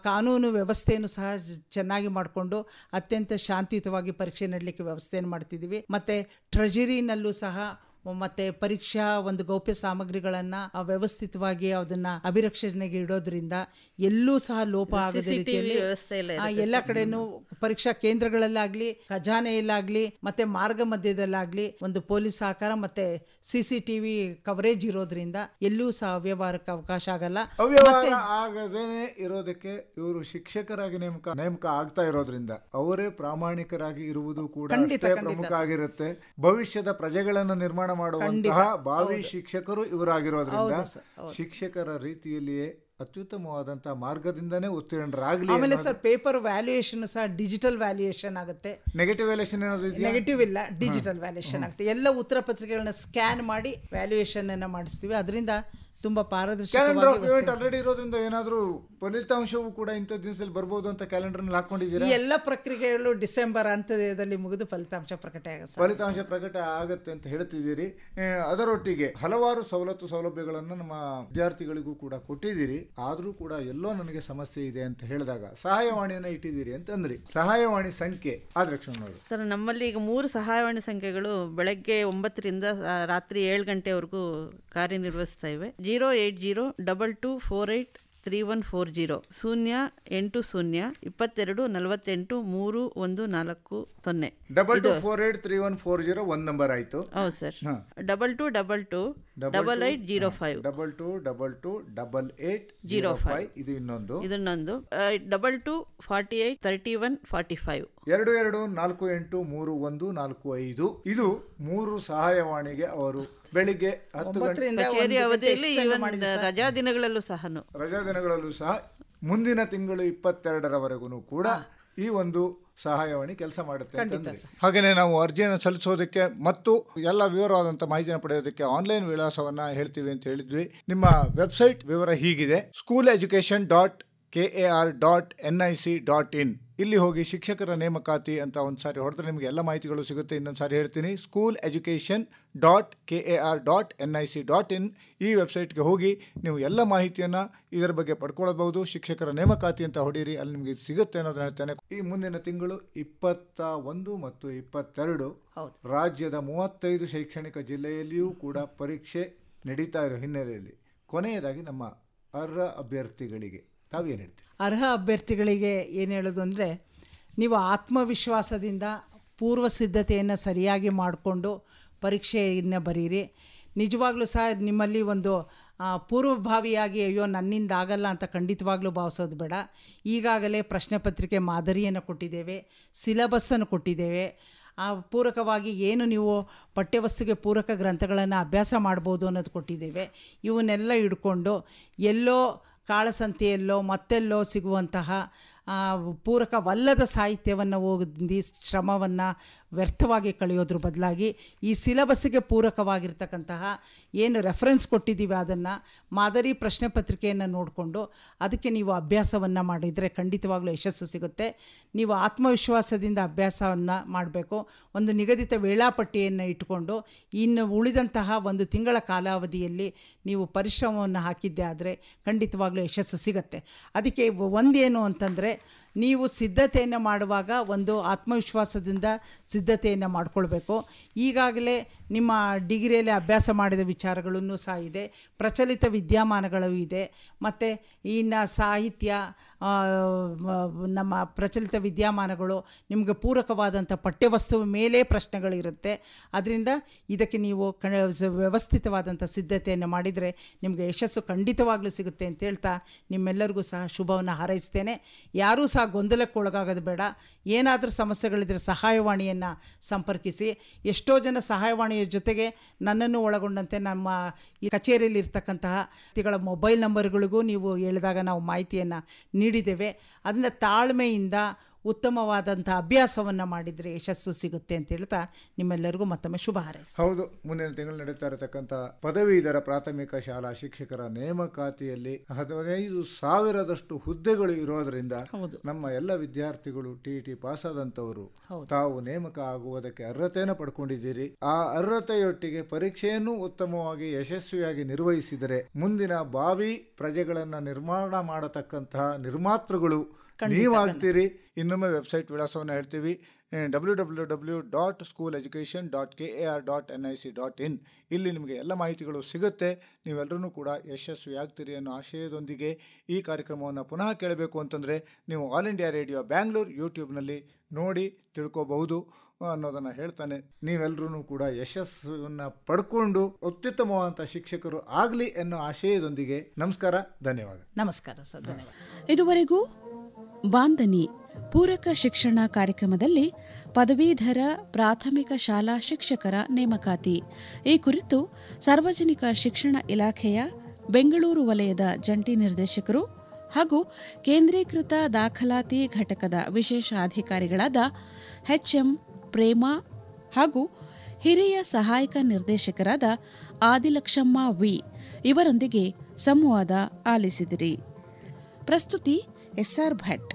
ಕಾನೂನು ವ್ಯವಸ್ಥೆಯನ್ನು ಸಹ ಚೆನ್ನಾಗಿ ಮಾಡಿಕೊಂಡು ಅತ್ಯಂತ ಶಾಂತಿಯುತವಾಗಿ ಪರೀಕ್ಷೆ ನಡಲಿಕ್ಕೆ ವ್ಯವಸ್ಥೆಯನ್ನು ಮಾಡ್ತಿದ್ದೀವಿ ಮತ್ತು ಟ್ರೆಜರಿನಲ್ಲೂ ಸಹ ಮತ್ತೆ ಪರೀಕ್ಷಾ ಒಂದು ಗೌಪ್ಯ ಸಾಮಗ್ರಿಗಳನ್ನ ವ್ಯವಸ್ಥಿತವಾಗಿ ಅದನ್ನ ಅಭಿರಕ್ಷಣೆಗೆ ಇಡೋದ್ರಿಂದ ಎಲ್ಲೂ ಸಹ ಲೋಪ ಆಗದ ರೀತಿಯಲ್ಲಿ ಎಲ್ಲ ಕಡೆನೂ ಪರೀಕ್ಷಾ ಕೇಂದ್ರಗಳಲ್ಲಾಗ್ಲಿ ಖಜಾನೆಯಲ್ಲಾಗ್ಲಿ ಮತ್ತೆ ಮಾರ್ಗ ಮಧ್ಯದಲ್ಲಾಗ್ಲಿ ಒಂದು ಪೊಲೀಸ್ ಸಹಕಾರ ಮತ್ತೆ ಸಿ ಸಿಟಿವಿ ಕವರೇಜ್ ಇರೋದ್ರಿಂದ ಎಲ್ಲೂ ಸಹ ಅವ್ಯವಹಾರಕ್ಕೆ ಅವಕಾಶ ಆಗಲ್ಲ ಆಗದೇ ಇರೋದಕ್ಕೆ ಇವರು ಶಿಕ್ಷಕರಾಗಿ ನೇಮಕ ನೇಮಕ ಆಗ್ತಾ ಇರೋದ್ರಿಂದ ಅವರೇ ಪ್ರಾಮಾಣಿಕರಾಗಿ ಇರುವುದು ಕೂಡ ಪ್ರಮುಖ ಆಗಿರುತ್ತೆ ಭವಿಷ್ಯದ ಪ್ರಜೆಗಳನ್ನ ನಿರ್ಮಾಣ ಮಾಡುವಂತಹ ಭಾವಿ ಶಿಕ್ಷಕರು ಇವರಾಗಿರೋದ್ರಿಂದ ಶಿಕ್ಷಕರ ರೀತಿಯಲ್ಲಿಯೇ ಅತ್ಯುತ್ತಮವಾದಂತಹ ಮಾರ್ಗದಿಂದನೇ ಉತ್ತೀರ್ಣರಾಗಲಿ ಆಮೇಲೆ ಸರ್ ಪೇಪರ್ ವ್ಯಾಲ್ಯೂಯೇಷನ್ ಸಹ ಡಿಜಿಟಲ್ ವ್ಯಾಲ್ಯೂಯೇಷನ್ ಆಗುತ್ತೆ ನೆಗೆಟಿವ್ ವ್ಯಾಲ್ಯೂಯೇಷನ್ ಏನಾದ್ರು ನೆಗೆಟಿವ್ ಇಲ್ಲ ಡಿಜಿಟಲ್ ವ್ಯಾಲ್ಯೂಯೇಷನ್ ಆಗುತ್ತೆ ಎಲ್ಲ ಉತ್ತರ ಪತ್ರಿಕೆಗಳನ್ನ ಸ್ಕ್ಯಾನ್ ಮಾಡಿ ವ್ಯಾಲ್ಯೂಯೇಷನ್ ಅನ್ನ ಮಾಡಿಸ್ತೀವಿ ಅದರಿಂದ ತುಂಬಾ ಪಾರದರ್ಶಕ ಆಲ್ರೆಡಿ ಇರೋದ್ರಿಂದ ಏನಾದರೂ ಫಲಿತಾಂಶವೂ ಕೂಡ ಇಂಥ ದಿವಸದಲ್ಲಿ ಬರ್ಬೋದು ಅಂತ ಕ್ಯಾಲೆಂಡರ್ ಕ್ಯಾಲೆಂಡರ್ನಲ್ಲಿ ಹಾಕೊಂಡಿದ್ದೀರಾ ಎಲ್ಲ ಪ್ರಕ್ರಿಯೆಗಳು ಡಿಸೆಂಬರ್ ಅಂತದಲ್ಲಿ ಮುಗಿದು ಫಲಿತಾಂಶ ಪ್ರಕಟ ಆಗುತ್ತೆ ಫಲಿತಾಂಶ ಪ್ರಕಟ ಆಗುತ್ತೆ ಅಂತ ಹೇಳ್ತಿದ್ದೀರಿ ಅದರೊಟ್ಟಿಗೆ ಹಲವಾರು ಸವಲತ್ತು ಸೌಲಭ್ಯಗಳನ್ನು ನಮ್ಮ ವಿದ್ಯಾರ್ಥಿಗಳಿಗೂ ಕೂಡ ಕೊಟ್ಟಿದ್ದೀರಿ ಆದರೂ ಕೂಡ ಎಲ್ಲೋ ನನಗೆ ಸಮಸ್ಯೆ ಇದೆ ಅಂತ ಹೇಳಿದಾಗ ಸಹಾಯವಾಣಿಯನ್ನು ಇಟ್ಟಿದ್ದೀರಿ ಅಂತಂದ್ರಿ ಸಹಾಯವಾಣಿ ಸಂಖ್ಯೆ ಆದ್ರಕ್ಷಣವರು ಸರ್ ನಮ್ಮಲ್ಲಿ ಈಗ ಮೂರು ಸಹಾಯವಾಣಿ ಸಂಖ್ಯೆಗಳು ಬೆಳಗ್ಗೆ ಒಂಬತ್ತರಿಂದ ರಾತ್ರಿ ಏಳು ಗಂಟೆವರೆಗೂ ಕಾರ್ಯನಿರ್ವಹಿಸ್ತಾ ಇವೆ zero eight zero double two four eight three one four zero ಶೂನ್ಯ ಎಂಟು ಶೂನ್ಯ ಇಪ್ಪತ್ತೆರಡು ನಲವತ್ತೆಂಟು ಮೂರು ಒಂದು ನಾಲ್ಕು ಸೊನ್ನೆ double two four eight three one four zero one number ಆಯಿತು ಹೌದು sir double two double two double eight zero five double two double two double eight zero five ಇದು ಇನ್ನೊಂದು ಇದನ್ನೊಂದು double two forty eight thirty one forty five ಎರಡು ಎರಡು ನಾಲ್ಕು ಎಂಟು ಮೂರು ಒಂದು ನಾಲ್ಕು ಐದು ಇದು ಮೂರು ಸಹಾಯವಾಣಿಗೆ ಅವರು ಬೆಳಿಗ್ಗೆ ಹತ್ತು ಗಂಟೆಯಿಂದ ರಜಾ ದಿನಗಳಲ್ಲೂ ಸಹ ರಜಾ ದಿನಗಳಲ್ಲೂ ಸಹ ಮುಂದಿನ ತಿಂಗಳು ಇಪ್ಪತ್ತೆರಡರವರೆಗೂ ಕೂಡ ಈ ಒಂದು ಸಹಾಯವಾಣಿ ಕೆಲಸ ಮಾಡುತ್ತೆ ಹಾಗೇನೆ ನಾವು ಅರ್ಜಿಯನ್ನು ಸಲ್ಲಿಸೋದಕ್ಕೆ ಮತ್ತು ಎಲ್ಲ ವಿವರವಾದಂತಹ ಮಾಹಿತಿಯನ್ನು ಪಡೆಯೋದಕ್ಕೆ ಆನ್ಲೈನ್ ವಿಳಾಸವನ್ನ ಹೇಳ್ತೀವಿ ಅಂತ ಹೇಳಿದ್ವಿ ನಿಮ್ಮ ವೆಬ್ಸೈಟ್ ವಿವರ ಹೀಗಿದೆ school education dot K A R dot N I C dot in ಇಲ್ಲಿ ಹೋಗಿ ಶಿಕ್ಷಕರ ನೇಮಕಾತಿ ಅಂತ ಒಂದು ಸಾರಿ ಹೊಡೆದ್ರೆ ನಿಮಗೆ ಎಲ್ಲ ಮಾಹಿತಿಗಳು ಸಿಗುತ್ತೆ ಇನ್ನೊಂದು ಸಾರಿ ಹೇಳ್ತೀನಿ school education dot K A R dot N I C dot in ಈ ವೆಬ್ಸೈಟ್ಗೆ ಹೋಗಿ ನೀವು ಎಲ್ಲ ಮಾಹಿತಿಯನ್ನು ಇದರ ಬಗ್ಗೆ ಪಡ್ಕೊಳ್ಳಬಹುದು ಶಿಕ್ಷಕರ ನೇಮಕಾತಿ ಅಂತ ಹೊಡೀರಿ ಅಲ್ಲಿ ನಿಮಗೆ ಸಿಗುತ್ತೆ ಅನ್ನೋದನ್ನ ಹೇಳ್ತೇನೆ ಈ ಮುಂದಿನ ತಿಂಗಳು ಇಪ್ಪತ್ತ ಒಂದು ಮತ್ತು ಇಪ್ಪತ್ತೆರಡು ರಾಜ್ಯದ ಮೂವತ್ತೈದು ಶೈಕ್ಷಣಿಕ ಜಿಲ್ಲೆಯಲ್ಲಿಯೂ ಕೂಡ ಪರೀಕ್ಷೆ ನಡೀತಾ ಇರೋ ಹಿನ್ನೆಲೆಯಲ್ಲಿ ಕೊನೆಯದಾಗಿ ನಮ್ಮ ಅರ್ಹ ಅಭ್ಯರ್ಥಿಗಳಿಗೆ ತಾವೇನು ಅರ್ಹ ಅಭ್ಯರ್ಥಿಗಳಿಗೆ ಏನು ಹೇಳೋದು ಅಂದರೆ ನೀವು ಆತ್ಮವಿಶ್ವಾಸದಿಂದ ಪೂರ್ವ ಸಿದ್ಧತೆಯನ್ನು ಸರಿಯಾಗಿ ಮಾಡಿಕೊಂಡು ಪರೀಕ್ಷೆಯನ್ನು ಬರೀರಿ ನಿಜವಾಗ್ಲೂ ಸಹ ನಿಮ್ಮಲ್ಲಿ ಒಂದು ಪೂರ್ವಭಾವಿಯಾಗಿ ಅಯ್ಯೋ ನನ್ನಿಂದ ಆಗಲ್ಲ ಅಂತ ಖಂಡಿತವಾಗ್ಲೂ ಭಾವಿಸೋದು ಬೇಡ ಈಗಾಗಲೇ ಪ್ರಶ್ನೆ ಪತ್ರಿಕೆ ಮಾದರಿಯನ್ನು ಕೊಟ್ಟಿದ್ದೇವೆ ಸಿಲೆಬಸ್ಸನ್ನು ಕೊಟ್ಟಿದ್ದೇವೆ ಆ ಪೂರಕವಾಗಿ ಏನು ನೀವು ಪಠ್ಯವಸ್ತುಗೆ ಪೂರಕ ಗ್ರಂಥಗಳನ್ನು ಅಭ್ಯಾಸ ಮಾಡ್ಬೋದು ಅನ್ನೋದು ಕೊಟ್ಟಿದ್ದೇವೆ ಇವನ್ನೆಲ್ಲ ಹಿಡ್ಕೊಂಡು ಎಲ್ಲೋ ಕಾಳಸಂತೆಯಲ್ಲೋ ಮತ್ತೆಲ್ಲೋ ಸಿಗುವಂತಹ ಪೂರಕವಲ್ಲದ ಸಾಹಿತ್ಯವನ್ನು ಓದಿ ಶ್ರಮವನ್ನು ವ್ಯರ್ಥವಾಗಿ ಕಳೆಯೋದ್ರ ಬದಲಾಗಿ ಈ ಸಿಲಬಸ್ಸಿಗೆ ಪೂರಕವಾಗಿರ್ತಕ್ಕಂತಹ ಏನು ರೆಫರೆನ್ಸ್ ಕೊಟ್ಟಿದ್ದೀವಿ ಅದನ್ನು ಮಾದರಿ ಪ್ರಶ್ನೆ ಪತ್ರಿಕೆಯನ್ನು ನೋಡಿಕೊಂಡು ಅದಕ್ಕೆ ನೀವು ಅಭ್ಯಾಸವನ್ನು ಮಾಡಿದರೆ ಖಂಡಿತವಾಗಲೂ ಯಶಸ್ಸು ಸಿಗುತ್ತೆ ನೀವು ಆತ್ಮವಿಶ್ವಾಸದಿಂದ ಅಭ್ಯಾಸವನ್ನು ಮಾಡಬೇಕು ಒಂದು ನಿಗದಿತ ವೇಳಾಪಟ್ಟಿಯನ್ನು ಇಟ್ಟುಕೊಂಡು ಇನ್ನು ಉಳಿದಂತಹ ಒಂದು ತಿಂಗಳ ಕಾಲಾವಧಿಯಲ್ಲಿ ನೀವು ಪರಿಶ್ರಮವನ್ನು ಹಾಕಿದ್ದೆ ಆದರೆ ಖಂಡಿತವಾಗ್ಲೂ ಯಶಸ್ಸು ಸಿಗುತ್ತೆ ಅದಕ್ಕೆ ಒಂದೇನು ಅಂತಂದರೆ ನೀವು ಸಿದ್ಧತೆಯನ್ನು ಮಾಡುವಾಗ ಒಂದು ಆತ್ಮವಿಶ್ವಾಸದಿಂದ ಸಿದ್ಧತೆಯನ್ನು ಮಾಡಿಕೊಳ್ಬೇಕು ಈಗಾಗಲೇ ನಿಮ್ಮ ಡಿಗ್ರಿಯಲ್ಲಿ ಅಭ್ಯಾಸ ಮಾಡಿದ ವಿಚಾರಗಳನ್ನು ಸಹ ಇದೆ ಪ್ರಚಲಿತ ವಿದ್ಯಮಾನಗಳು ಇದೆ ಮತ್ತು ಇನ್ನು ಸಾಹಿತ್ಯ ನಮ್ಮ ಪ್ರಚಲಿತ ವಿದ್ಯಮಾನಗಳು ನಿಮಗೆ ಪೂರಕವಾದಂಥ ಪಠ್ಯವಸ್ತು ಮೇಲೆ ಪ್ರಶ್ನೆಗಳಿರುತ್ತೆ ಅದರಿಂದ ಇದಕ್ಕೆ ನೀವು ಕ ವ್ಯವಸ್ಥಿತವಾದಂಥ ಸಿದ್ಧತೆಯನ್ನು ಮಾಡಿದರೆ ನಿಮಗೆ ಯಶಸ್ಸು ಖಂಡಿತವಾಗ್ಲೂ ಸಿಗುತ್ತೆ ಅಂತ ಹೇಳ್ತಾ ನಿಮ್ಮೆಲ್ಲರಿಗೂ ಸಹ ಶುಭವನ್ನು ಹಾರೈಸ್ತೇನೆ ಯಾರೂ ಸಹ ಒಳಗಾಗೋದು ಬೇಡ ಏನಾದರೂ ಸಮಸ್ಯೆಗಳಿದ್ದರೆ ಸಹಾಯವಾಣಿಯನ್ನು ಸಂಪರ್ಕಿಸಿ ಎಷ್ಟೋ ಜನ ಸಹಾಯವಾಣಿಯ ಜೊತೆಗೆ ನನ್ನನ್ನು ಒಳಗೊಂಡಂತೆ ನಮ್ಮ ಈ ಕಚೇರಿಯಲ್ಲಿ ಇರ್ತಕ್ಕಂತಹ ವ್ಯಕ್ತಿಗಳ ಮೊಬೈಲ್ ನಂಬರ್ಗಳಿಗೂ ನೀವು ಹೇಳಿದಾಗ ನಾವು ಮಾಹಿತಿಯನ್ನು ನೀಡಿ ಹಿಡಿದೇವೆ ಅದನ್ನ ತಾಳ್ಮೆಯಿಂದ ಉತ್ತಮವಾದಂಥ ಅಭ್ಯಾಸವನ್ನು ಮಾಡಿದರೆ ಯಶಸ್ಸು ಸಿಗುತ್ತೆ ಅಂತ ಹೇಳ್ತಾ ನಿಮ್ಮೆಲ್ಲರಿಗೂ ಮತ್ತೊಮ್ಮೆ ಶುಭ ಹಾರೈಸಿ ಹೌದು ಮುಂದಿನ ತಿಂಗಳು ನಡೀತಾ ಇರತಕ್ಕಂಥ ಪದವೀಧರ ಪ್ರಾಥಮಿಕ ಶಾಲಾ ಶಿಕ್ಷಕರ ನೇಮಕಾತಿಯಲ್ಲಿ ಹದಿನೈದು ಸಾವಿರದಷ್ಟು ಹುದ್ದೆಗಳು ಇರೋದ್ರಿಂದ ನಮ್ಮ ಎಲ್ಲ ವಿದ್ಯಾರ್ಥಿಗಳು ಟಿ ಟಿ e ಪಾಸ್ ಆದಂತವರು ತಾವು ನೇಮಕ ಆಗುವುದಕ್ಕೆ ಅರ್ಹತೆಯನ್ನು ಪಡ್ಕೊಂಡಿದ್ದೀರಿ ಆ ಅರ್ಹತೆಯೊಟ್ಟಿಗೆ ಪರೀಕ್ಷೆಯನ್ನು ಉತ್ತಮವಾಗಿ ಯಶಸ್ವಿಯಾಗಿ ನಿರ್ವಹಿಸಿದರೆ ಮುಂದಿನ ಬಾವಿ ಪ್ರಜೆಗಳನ್ನು ನಿರ್ಮಾಣ ಮಾಡತಕ್ಕಂತಹ ನಿರ್ಮಾತೃಗಳು ನೀವಾಗ್ತೀರಿ ಇನ್ನೊಮ್ಮೆ ವೆಬ್ಸೈಟ್ ವಿಳಾಸವನ್ನು ಹೇಳ್ತೀವಿ W W W dot school education dot K A R dot N I C dot in ಇಲ್ಲಿ ನಿಮಗೆ ಎಲ್ಲ ಮಾಹಿತಿಗಳು ಸಿಗುತ್ತೆ ನೀವೆಲ್ಲರೂ ಕೂಡ ಯಶಸ್ವಿಯಾಗ್ತೀರಿ ಅನ್ನೋ ಆಶಯದೊಂದಿಗೆ ಈ ಕಾರ್ಯಕ್ರಮವನ್ನು ಪುನಃ ಕೇಳಬೇಕು ಅಂತಂದರೆ ನೀವು ಆಲ್ ಇಂಡಿಯಾ ರೇಡಿಯೋ ಬ್ಯಾಂಗ್ಳೂರ್ ಯೂಟ್ಯೂಬ್ನಲ್ಲಿ ನೋಡಿ ತಿಳ್ಕೋಬಹುದು ಅನ್ನೋದನ್ನು ಹೇಳ್ತಾನೆ ನೀವೆಲ್ಲರೂ ಕೂಡ ಯಶಸ್ಸನ್ನು ಪಡ್ಕೊಂಡು ಅತ್ಯುತ್ತಮವಾದಂಥ ಶಿಕ್ಷಕರು ಆಗಲಿ ಅನ್ನೋ ಆಶಯದೊಂದಿಗೆ ನಮಸ್ಕಾರ ಧನ್ಯವಾದ ನಮಸ್ಕಾರ ಸರ್ ಧನ್ಯವಾದ ಇದುವರೆಗೂ ಬಾಂಧನಿ ಪೂರಕ ಶಿಕ್ಷಣ ಕಾರ್ಯಕ್ರಮದಲ್ಲಿ ಪದವೀಧರ ಪ್ರಾಥಮಿಕ ಶಾಲಾ ಶಿಕ್ಷಕರ ನೇಮಕಾತಿ ಈ ಕುರಿತು ಸಾರ್ವಜನಿಕ ಶಿಕ್ಷಣ ಇಲಾಖೆಯ ಬೆಂಗಳೂರು ವಲಯದ ಜಂಟಿ ನಿರ್ದೇಶಕರು ಹಾಗೂ ಕೇಂದ್ರೀಕೃತ ದಾಖಲಾತಿ ಘಟಕದ ವಿಶೇಷ ಅಧಿಕಾರಿಗಳಾದ ಎಚ್ಎಂ ಪ್ರೇಮಾ ಹಾಗೂ ಹಿರಿಯ ಸಹಾಯಕ ನಿರ್ದೇಶಕರಾದ ಆದಿಲಕ್ಷಮ್ಮ ವಿ ಇವರೊಂದಿಗೆ ಸಂವಾದ ಆಲಿಸಿದಿರಿ ಪ್ರಸ್ತುತಿ ಎಸ್ಆರ್ ಭಟ್